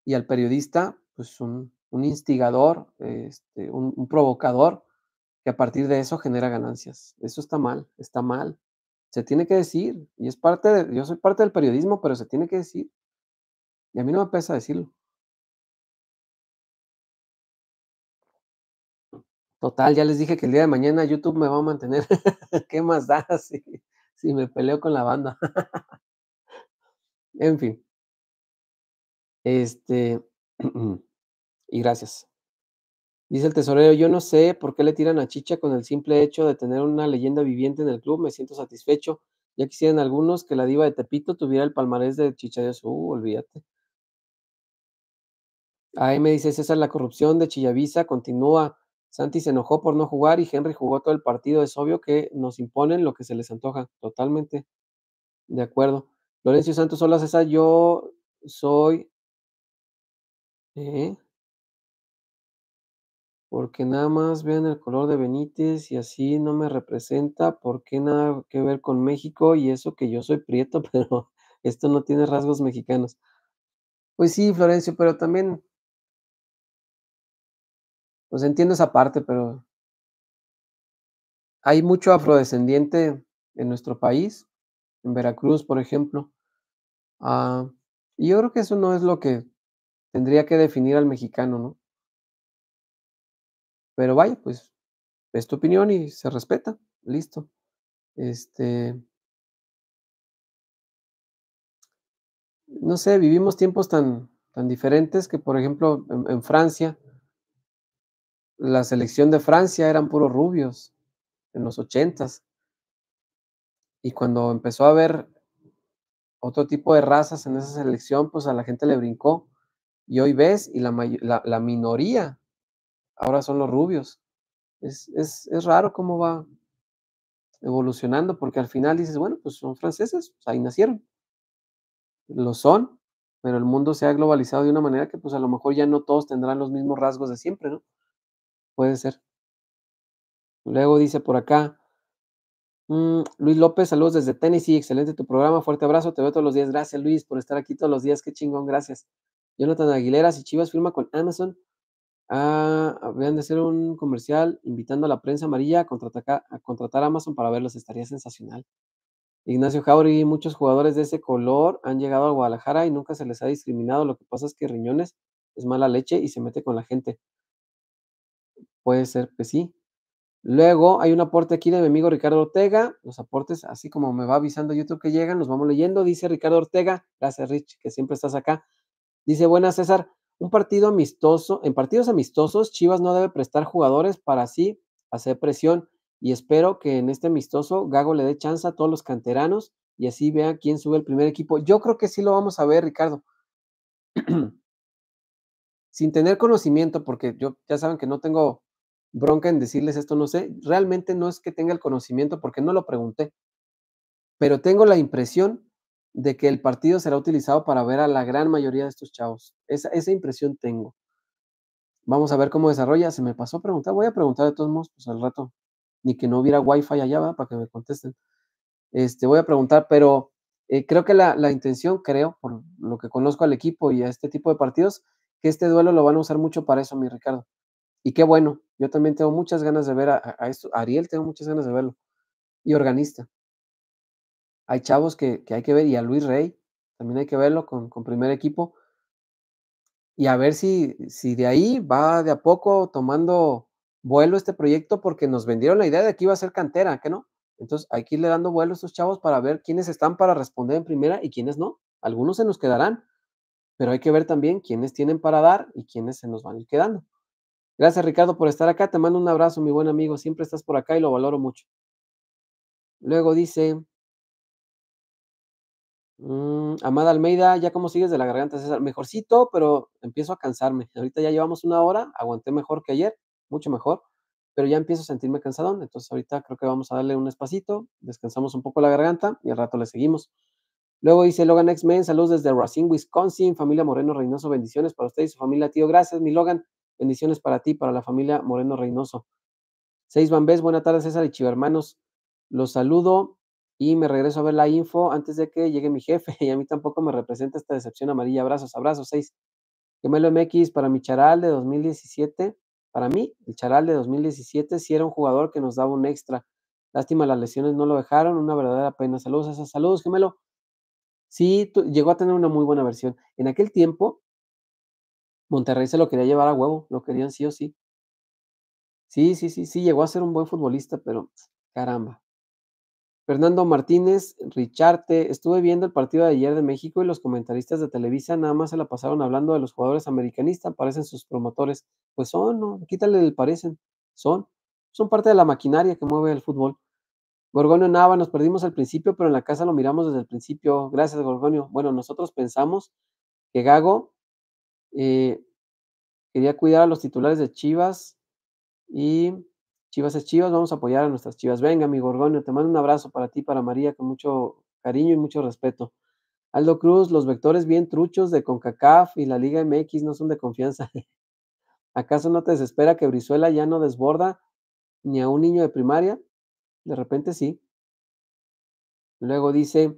y al periodista, pues un, instigador, este, un, provocador, que a partir de eso genera ganancias. Eso está mal, está mal. Se tiene que decir, y es parte de, yo soy parte del periodismo, pero se tiene que decir. Y a mí no me pesa decirlo. Total, ya les dije que el día de mañana YouTube me va a mantener. ¿Qué más da si, si me peleo con la banda? en fin. Este. y gracias. Dice el tesorero, yo no sé por qué le tiran a Chicha con el simple hecho de tener una leyenda viviente en el club, me siento satisfecho. Ya quisieran algunos que la diva de Tepito tuviera el palmarés de Chicha Uh, olvídate. Ahí me dice César, la corrupción de Chillavisa continúa. Santi se enojó por no jugar y Henry jugó todo el partido. Es obvio que nos imponen lo que se les antoja. Totalmente. De acuerdo. Lorenzo Santos, hola César, yo soy... ¿Eh? porque nada más vean el color de Benítez y así no me representa, porque nada que ver con México y eso que yo soy prieto, pero esto no tiene rasgos mexicanos. Pues sí, Florencio, pero también, pues entiendo esa parte, pero hay mucho afrodescendiente en nuestro país, en Veracruz, por ejemplo. Ah, y yo creo que eso no es lo que tendría que definir al mexicano, ¿no? Pero vaya, pues es tu opinión y se respeta. Listo. Este. No sé, vivimos tiempos tan, tan diferentes que, por ejemplo, en, Francia, la selección de Francia eran puros rubios en los ochentas. Y cuando empezó a haber otro tipo de razas en esa selección, pues a la gente le brincó. Y hoy ves, y la, la minoría ahora son los rubios. Es, raro cómo va evolucionando, porque al final dices, bueno, pues son franceses, pues, ahí nacieron. Lo son, pero el mundo se ha globalizado de una manera que pues a lo mejor ya no todos tendrán los mismos rasgos de siempre, ¿no? Puede ser. Luego dice por acá, mm, Luis López, saludos desde Tennessee, excelente tu programa, fuerte abrazo, te veo todos los días, gracias Luis por estar aquí todos los días, qué chingón, gracias. Jonathan Aguilera, si Chivas firma con Amazon, Ah, habían de hacer un comercial invitando a la prensa amarilla a contratar, a contratar Amazon para verlos, estaría sensacional. Ignacio Jauregui, muchos jugadores de ese color han llegado a Guadalajara y nunca se les ha discriminado. Lo que pasa es que Riñones es mala leche y se mete con la gente. Puede ser que sí. Luego hay un aporte aquí de mi amigo Ricardo Ortega. Los aportes, así como me va avisando YouTube que llegan, los vamos leyendo. Dice Ricardo Ortega, gracias Rich, que siempre estás acá. Dice, buenas César, un partido amistoso, en partidos amistosos, Chivas no debe prestar jugadores para así hacer presión y espero que en este amistoso Gago le dé chance a todos los canteranos y así vea quién sube el primer equipo. Yo creo que sí lo vamos a ver, Ricardo. Sin tener conocimiento, porque yo ya saben que no tengo bronca en decirles esto, no sé, realmente no es que tenga el conocimiento porque no lo pregunté, pero tengo la impresión de que el partido será utilizado para ver a la gran mayoría de estos chavos. Esa, esa impresión tengo. Vamos a ver cómo desarrolla. Se me pasó a preguntar. Voy a preguntar de todos modos, pues al rato. Ni que no hubiera wifi allá, Para que me contesten. Este, voy a preguntar, pero eh, creo que la, la, intención, creo, por lo que conozco al equipo y a este tipo de partidos, que este duelo lo van a usar mucho para eso, mi Ricardo. Y qué bueno. Yo también tengo muchas ganas de ver a, a esto. Ariel, tengo muchas ganas de verlo. Y organista hay chavos que, hay que ver, y a Luis Rey, también hay que verlo con, primer equipo, y a ver si, si, de ahí va de a poco tomando vuelo este proyecto, porque nos vendieron la idea de que iba a ser cantera, ¿qué no? Entonces hay que irle dando vuelo a estos chavos para ver quiénes están para responder en primera y quiénes no. Algunos se nos quedarán, pero hay que ver también quiénes tienen para dar y quiénes se nos van a ir quedando. Gracias Ricardo por estar acá, te mando un abrazo, mi buen amigo, siempre estás por acá y lo valoro mucho. Luego dice, Mm, Amada Almeida, ¿ya cómo sigues de la garganta, César? Mejorcito, pero empiezo a cansarme. Ahorita ya llevamos una hora, aguanté mejor que ayer, mucho mejor, pero ya empiezo a sentirme cansadón. Entonces ahorita creo que vamos a darle un espacito, descansamos un poco la garganta y al rato le seguimos. Luego dice Logan X-Men, saludos desde Racine, Wisconsin, familia Moreno Reynoso, bendiciones para usted y su familia, tío. Gracias, mi Logan, bendiciones para ti, para la familia Moreno Reynoso. Seis Bambés, buenas tardes, César y Chivo Hermanos. Los saludo y me regreso a ver la info antes de que llegue mi jefe y a mí tampoco me representa esta decepción amarilla. Abrazos, abrazos, seis Gemelo MX para mi charal de 2017. Para mí, el charal de 2017 si era un jugador que nos daba un extra. Lástima, las lesiones no lo dejaron, una verdadera pena. Saludos a esas saludos, gemelo. Sí, llegó a tener una muy buena versión. En aquel tiempo, Monterrey se lo quería llevar a huevo, lo querían sí o sí. Sí, sí, sí, sí, llegó a ser un buen futbolista, pero caramba, Fernando Martínez, Richarte, estuve viendo el partido de ayer de México y los comentaristas de Televisa nada más se la pasaron hablando de los jugadores americanistas, parecen sus promotores. Pues son, no, quítale el parecen, son, son parte de la maquinaria que mueve el fútbol. Gorgonio Nava, nos perdimos al principio, pero en la casa lo miramos desde el principio. Gracias, Gorgonio. Bueno, nosotros pensamos que Gago eh, quería cuidar a los titulares de Chivas y Chivas es Chivas, vamos a apoyar a nuestras Chivas. Venga, mi Gorgonio, te mando un abrazo para ti, para María, con mucho cariño y mucho respeto. Aldo Cruz, los vectores bien truchos de CONCACAF y la Liga MX no son de confianza. ¿Acaso no te desespera que Brizuela ya no desborda ni a un niño de primaria? De repente sí. Luego dice,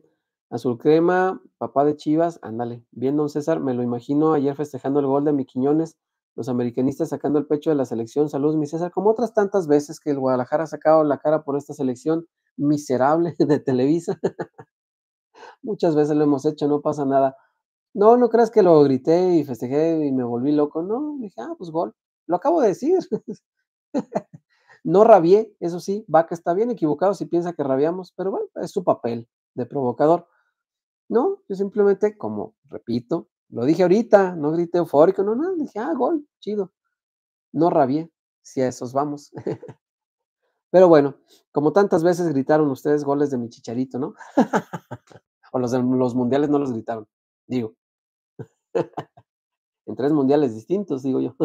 Azul Crema, papá de Chivas, ándale. Bien, don César, me lo imagino ayer festejando el gol de mi Quiñones los americanistas sacando el pecho de la selección. Saludos, mi César, como otras tantas veces que el Guadalajara ha sacado la cara por esta selección miserable de Televisa. Muchas veces lo hemos hecho, no pasa nada. No, no creas que lo grité y festejé y me volví loco. No, dije, ah, pues gol. Lo acabo de decir. no rabié, eso sí, Vaca está bien equivocado si piensa que rabiamos, pero bueno, es su papel de provocador. No, yo simplemente, como repito, lo dije ahorita, no grité eufórico, no, no, dije, ah, gol, chido. No rabié, si a esos vamos. Pero bueno, como tantas veces gritaron ustedes goles de mi chicharito, ¿no? o los, de, los mundiales no los gritaron, digo. en tres mundiales distintos, digo yo.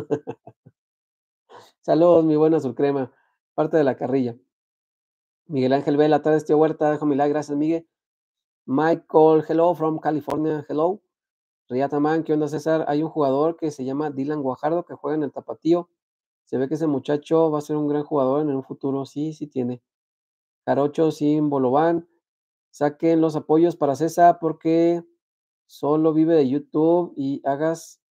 Saludos, mi buena surcrema, parte de la carrilla. Miguel Ángel Vela, trae este Huerta, dejo mi like, gracias, Miguel. Michael, hello from California, hello. Riatamán, ¿qué onda César? Hay un jugador que se llama Dylan Guajardo que juega en el Tapatío. Se ve que ese muchacho va a ser un gran jugador en un futuro. Sí, sí tiene. Carocho sin Bolobán. Saquen los apoyos para César porque solo vive de YouTube y hagas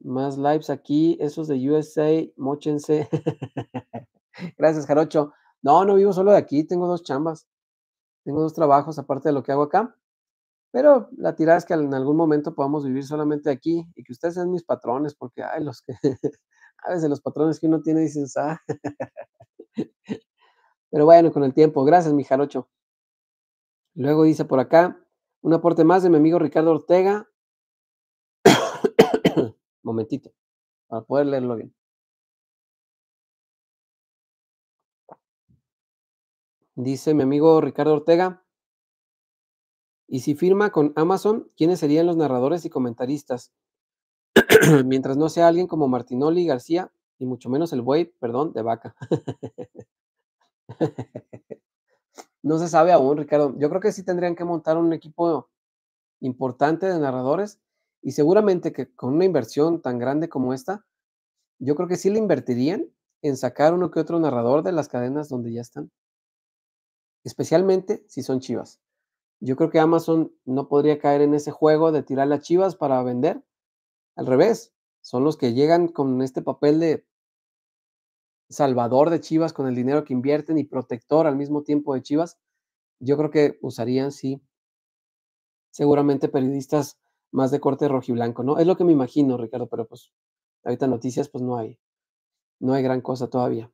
más lives aquí. Esos de USA, mochense. Gracias, Jarocho. No, no vivo solo de aquí. Tengo dos chambas. Tengo dos trabajos aparte de lo que hago acá. Pero la tirada es que en algún momento podamos vivir solamente aquí y que ustedes sean mis patrones, porque hay los que, a veces los patrones que uno tiene dicen, ah". Pero bueno, con el tiempo. Gracias, mi jarocho. Luego dice por acá, un aporte más de mi amigo Ricardo Ortega. Momentito, para poder leerlo bien. Dice mi amigo Ricardo Ortega, y si firma con Amazon, ¿quiénes serían los narradores y comentaristas? Mientras no sea alguien como Martinoli, García y mucho menos el buey, perdón, de vaca. no se sabe aún, Ricardo. Yo creo que sí tendrían que montar un equipo importante de narradores y seguramente que con una inversión tan grande como esta, yo creo que sí le invertirían en sacar uno que otro narrador de las cadenas donde ya están, especialmente si son chivas. Yo creo que Amazon no podría caer en ese juego de tirar las chivas para vender. Al revés, son los que llegan con este papel de salvador de Chivas con el dinero que invierten y protector al mismo tiempo de Chivas. Yo creo que usarían, sí, seguramente periodistas más de corte rojiblanco, ¿no? Es lo que me imagino, Ricardo, pero pues ahorita noticias pues no hay, no hay gran cosa todavía.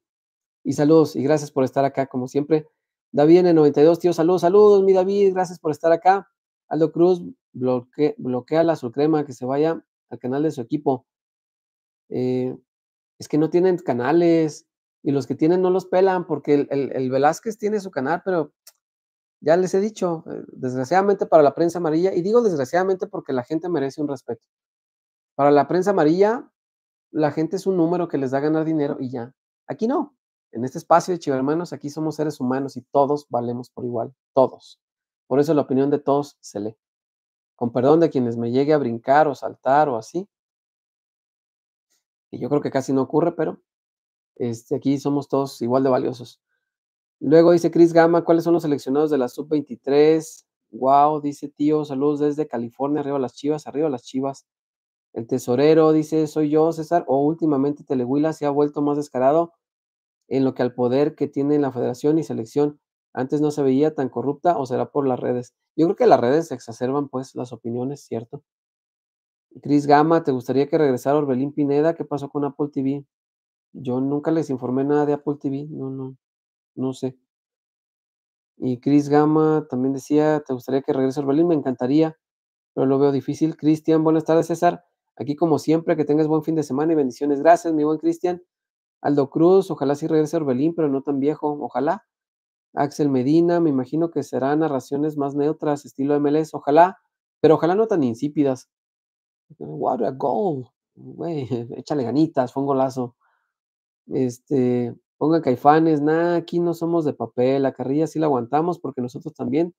Y saludos y gracias por estar acá, como siempre. David en 92, tío, saludos, saludos, mi David, gracias por estar acá. Aldo Cruz, bloquea la suprema que se vaya al canal de su equipo. Eh, es que no tienen canales y los que tienen no los pelan porque el, Velázquez tiene su canal, pero ya les he dicho, eh, desgraciadamente para la prensa amarilla, y digo desgraciadamente porque la gente merece un respeto. Para la prensa amarilla, la gente es un número que les da ganar dinero y ya. Aquí no. En este espacio de chiva Hermanos, aquí somos seres humanos y todos valemos por igual, todos. Por eso la opinión de todos se lee. Con perdón de quienes me llegue a brincar o saltar o así. Y yo creo que casi no ocurre, pero este, aquí somos todos igual de valiosos. Luego dice Chris Gama, ¿cuáles son los seleccionados de la sub-23? Wow, dice tío, saludos desde California, arriba las chivas, arriba las chivas. El tesorero dice, soy yo, César, o últimamente Telehuila se ha vuelto más descarado en lo que al poder que tiene la federación y selección. Antes no se veía tan corrupta o será por las redes. Yo creo que las redes exacerban pues las opiniones, ¿cierto? Cris Gama, ¿te gustaría que regresara Orbelín Pineda? ¿Qué pasó con Apple TV? Yo nunca les informé nada de Apple TV, no, no, no sé. Y Cris Gama también decía, ¿te gustaría que regrese Orbelín? Me encantaría, pero lo veo difícil. Cristian, buenas tardes, César. Aquí como siempre, que tengas buen fin de semana y bendiciones. Gracias, mi buen Cristian. Aldo Cruz, ojalá sí regrese Orbelín, pero no tan viejo, ojalá. Axel Medina, me imagino que serán narraciones más neutras, estilo MLS, ojalá, pero ojalá no tan insípidas. What a goal, güey, échale ganitas, fue un golazo. Este, pongan caifanes, nada, aquí no somos de papel, la carrilla sí la aguantamos porque nosotros también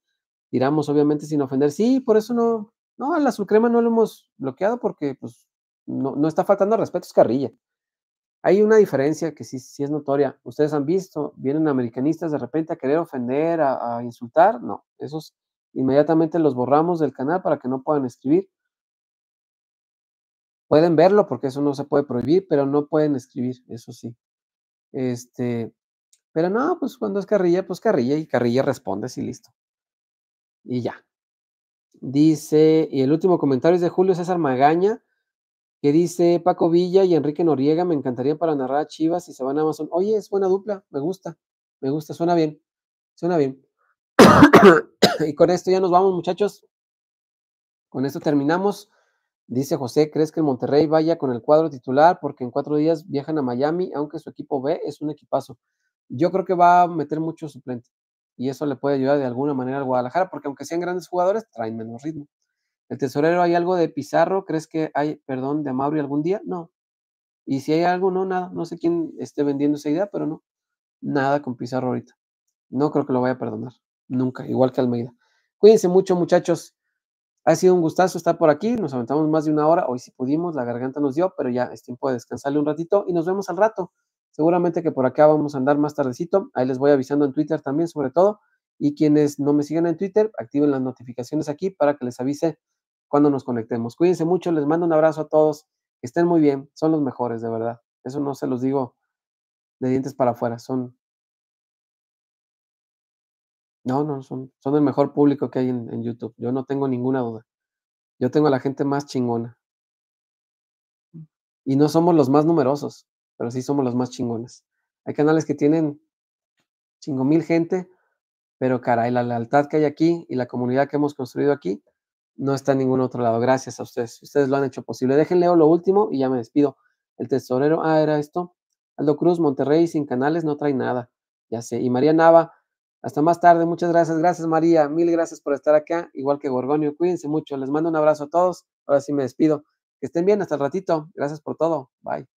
tiramos, obviamente, sin ofender. Sí, por eso no, no, a la sucrema no lo hemos bloqueado porque, pues, no, no está faltando respeto, es carrilla. Hay una diferencia que sí, es notoria. Ustedes han visto, vienen americanistas de repente a querer ofender, a, insultar. No, esos inmediatamente los borramos del canal para que no puedan escribir. Pueden verlo porque eso no se puede prohibir, pero no pueden escribir, eso sí. Este, pero no, pues cuando es carrilla, pues carrilla y carrilla responde y listo. Y ya. Dice, y el último comentario es de Julio César Magaña que dice Paco Villa y Enrique Noriega, me encantaría para narrar a Chivas y se van a Amazon. Oye, es buena dupla, me gusta, me gusta, suena bien, suena bien. y con esto ya nos vamos, muchachos. Con esto terminamos. Dice José, ¿crees que el Monterrey vaya con el cuadro titular? Porque en cuatro días viajan a Miami, aunque su equipo B es un equipazo. Yo creo que va a meter mucho suplente y eso le puede ayudar de alguna manera al Guadalajara, porque aunque sean grandes jugadores, traen menos ritmo. El tesorero, ¿hay algo de Pizarro? ¿Crees que hay, perdón, de Mauri algún día? No. Y si hay algo, no, nada. No sé quién esté vendiendo esa idea, pero no. Nada con Pizarro ahorita. No creo que lo vaya a perdonar. Nunca, igual que Almeida. Cuídense mucho, muchachos. Ha sido un gustazo estar por aquí. Nos aventamos más de una hora. Hoy sí pudimos, la garganta nos dio, pero ya es tiempo de descansarle un ratito y nos vemos al rato. Seguramente que por acá vamos a andar más tardecito. Ahí les voy avisando en Twitter también, sobre todo. Y quienes no me sigan en Twitter, activen las notificaciones aquí para que les avise cuando nos conectemos. Cuídense mucho, les mando un abrazo a todos, estén muy bien, son los mejores, de verdad. Eso no se los digo de dientes para afuera, son... No, no, son, son el mejor público que hay en, YouTube, yo no tengo ninguna duda. Yo tengo a la gente más chingona. Y no somos los más numerosos, pero sí somos los más chingones. Hay canales que tienen chingo mil gente, pero caray, la lealtad que hay aquí y la comunidad que hemos construido aquí no está en ningún otro lado. Gracias a ustedes. Ustedes lo han hecho posible. Déjenle lo último y ya me despido. El tesorero, ah, era esto. Aldo Cruz, Monterrey, sin canales, no trae nada. Ya sé. Y María Nava, hasta más tarde. Muchas gracias. Gracias, María. Mil gracias por estar acá. Igual que Gorgonio. Cuídense mucho. Les mando un abrazo a todos. Ahora sí me despido. Que estén bien. Hasta el ratito. Gracias por todo. Bye.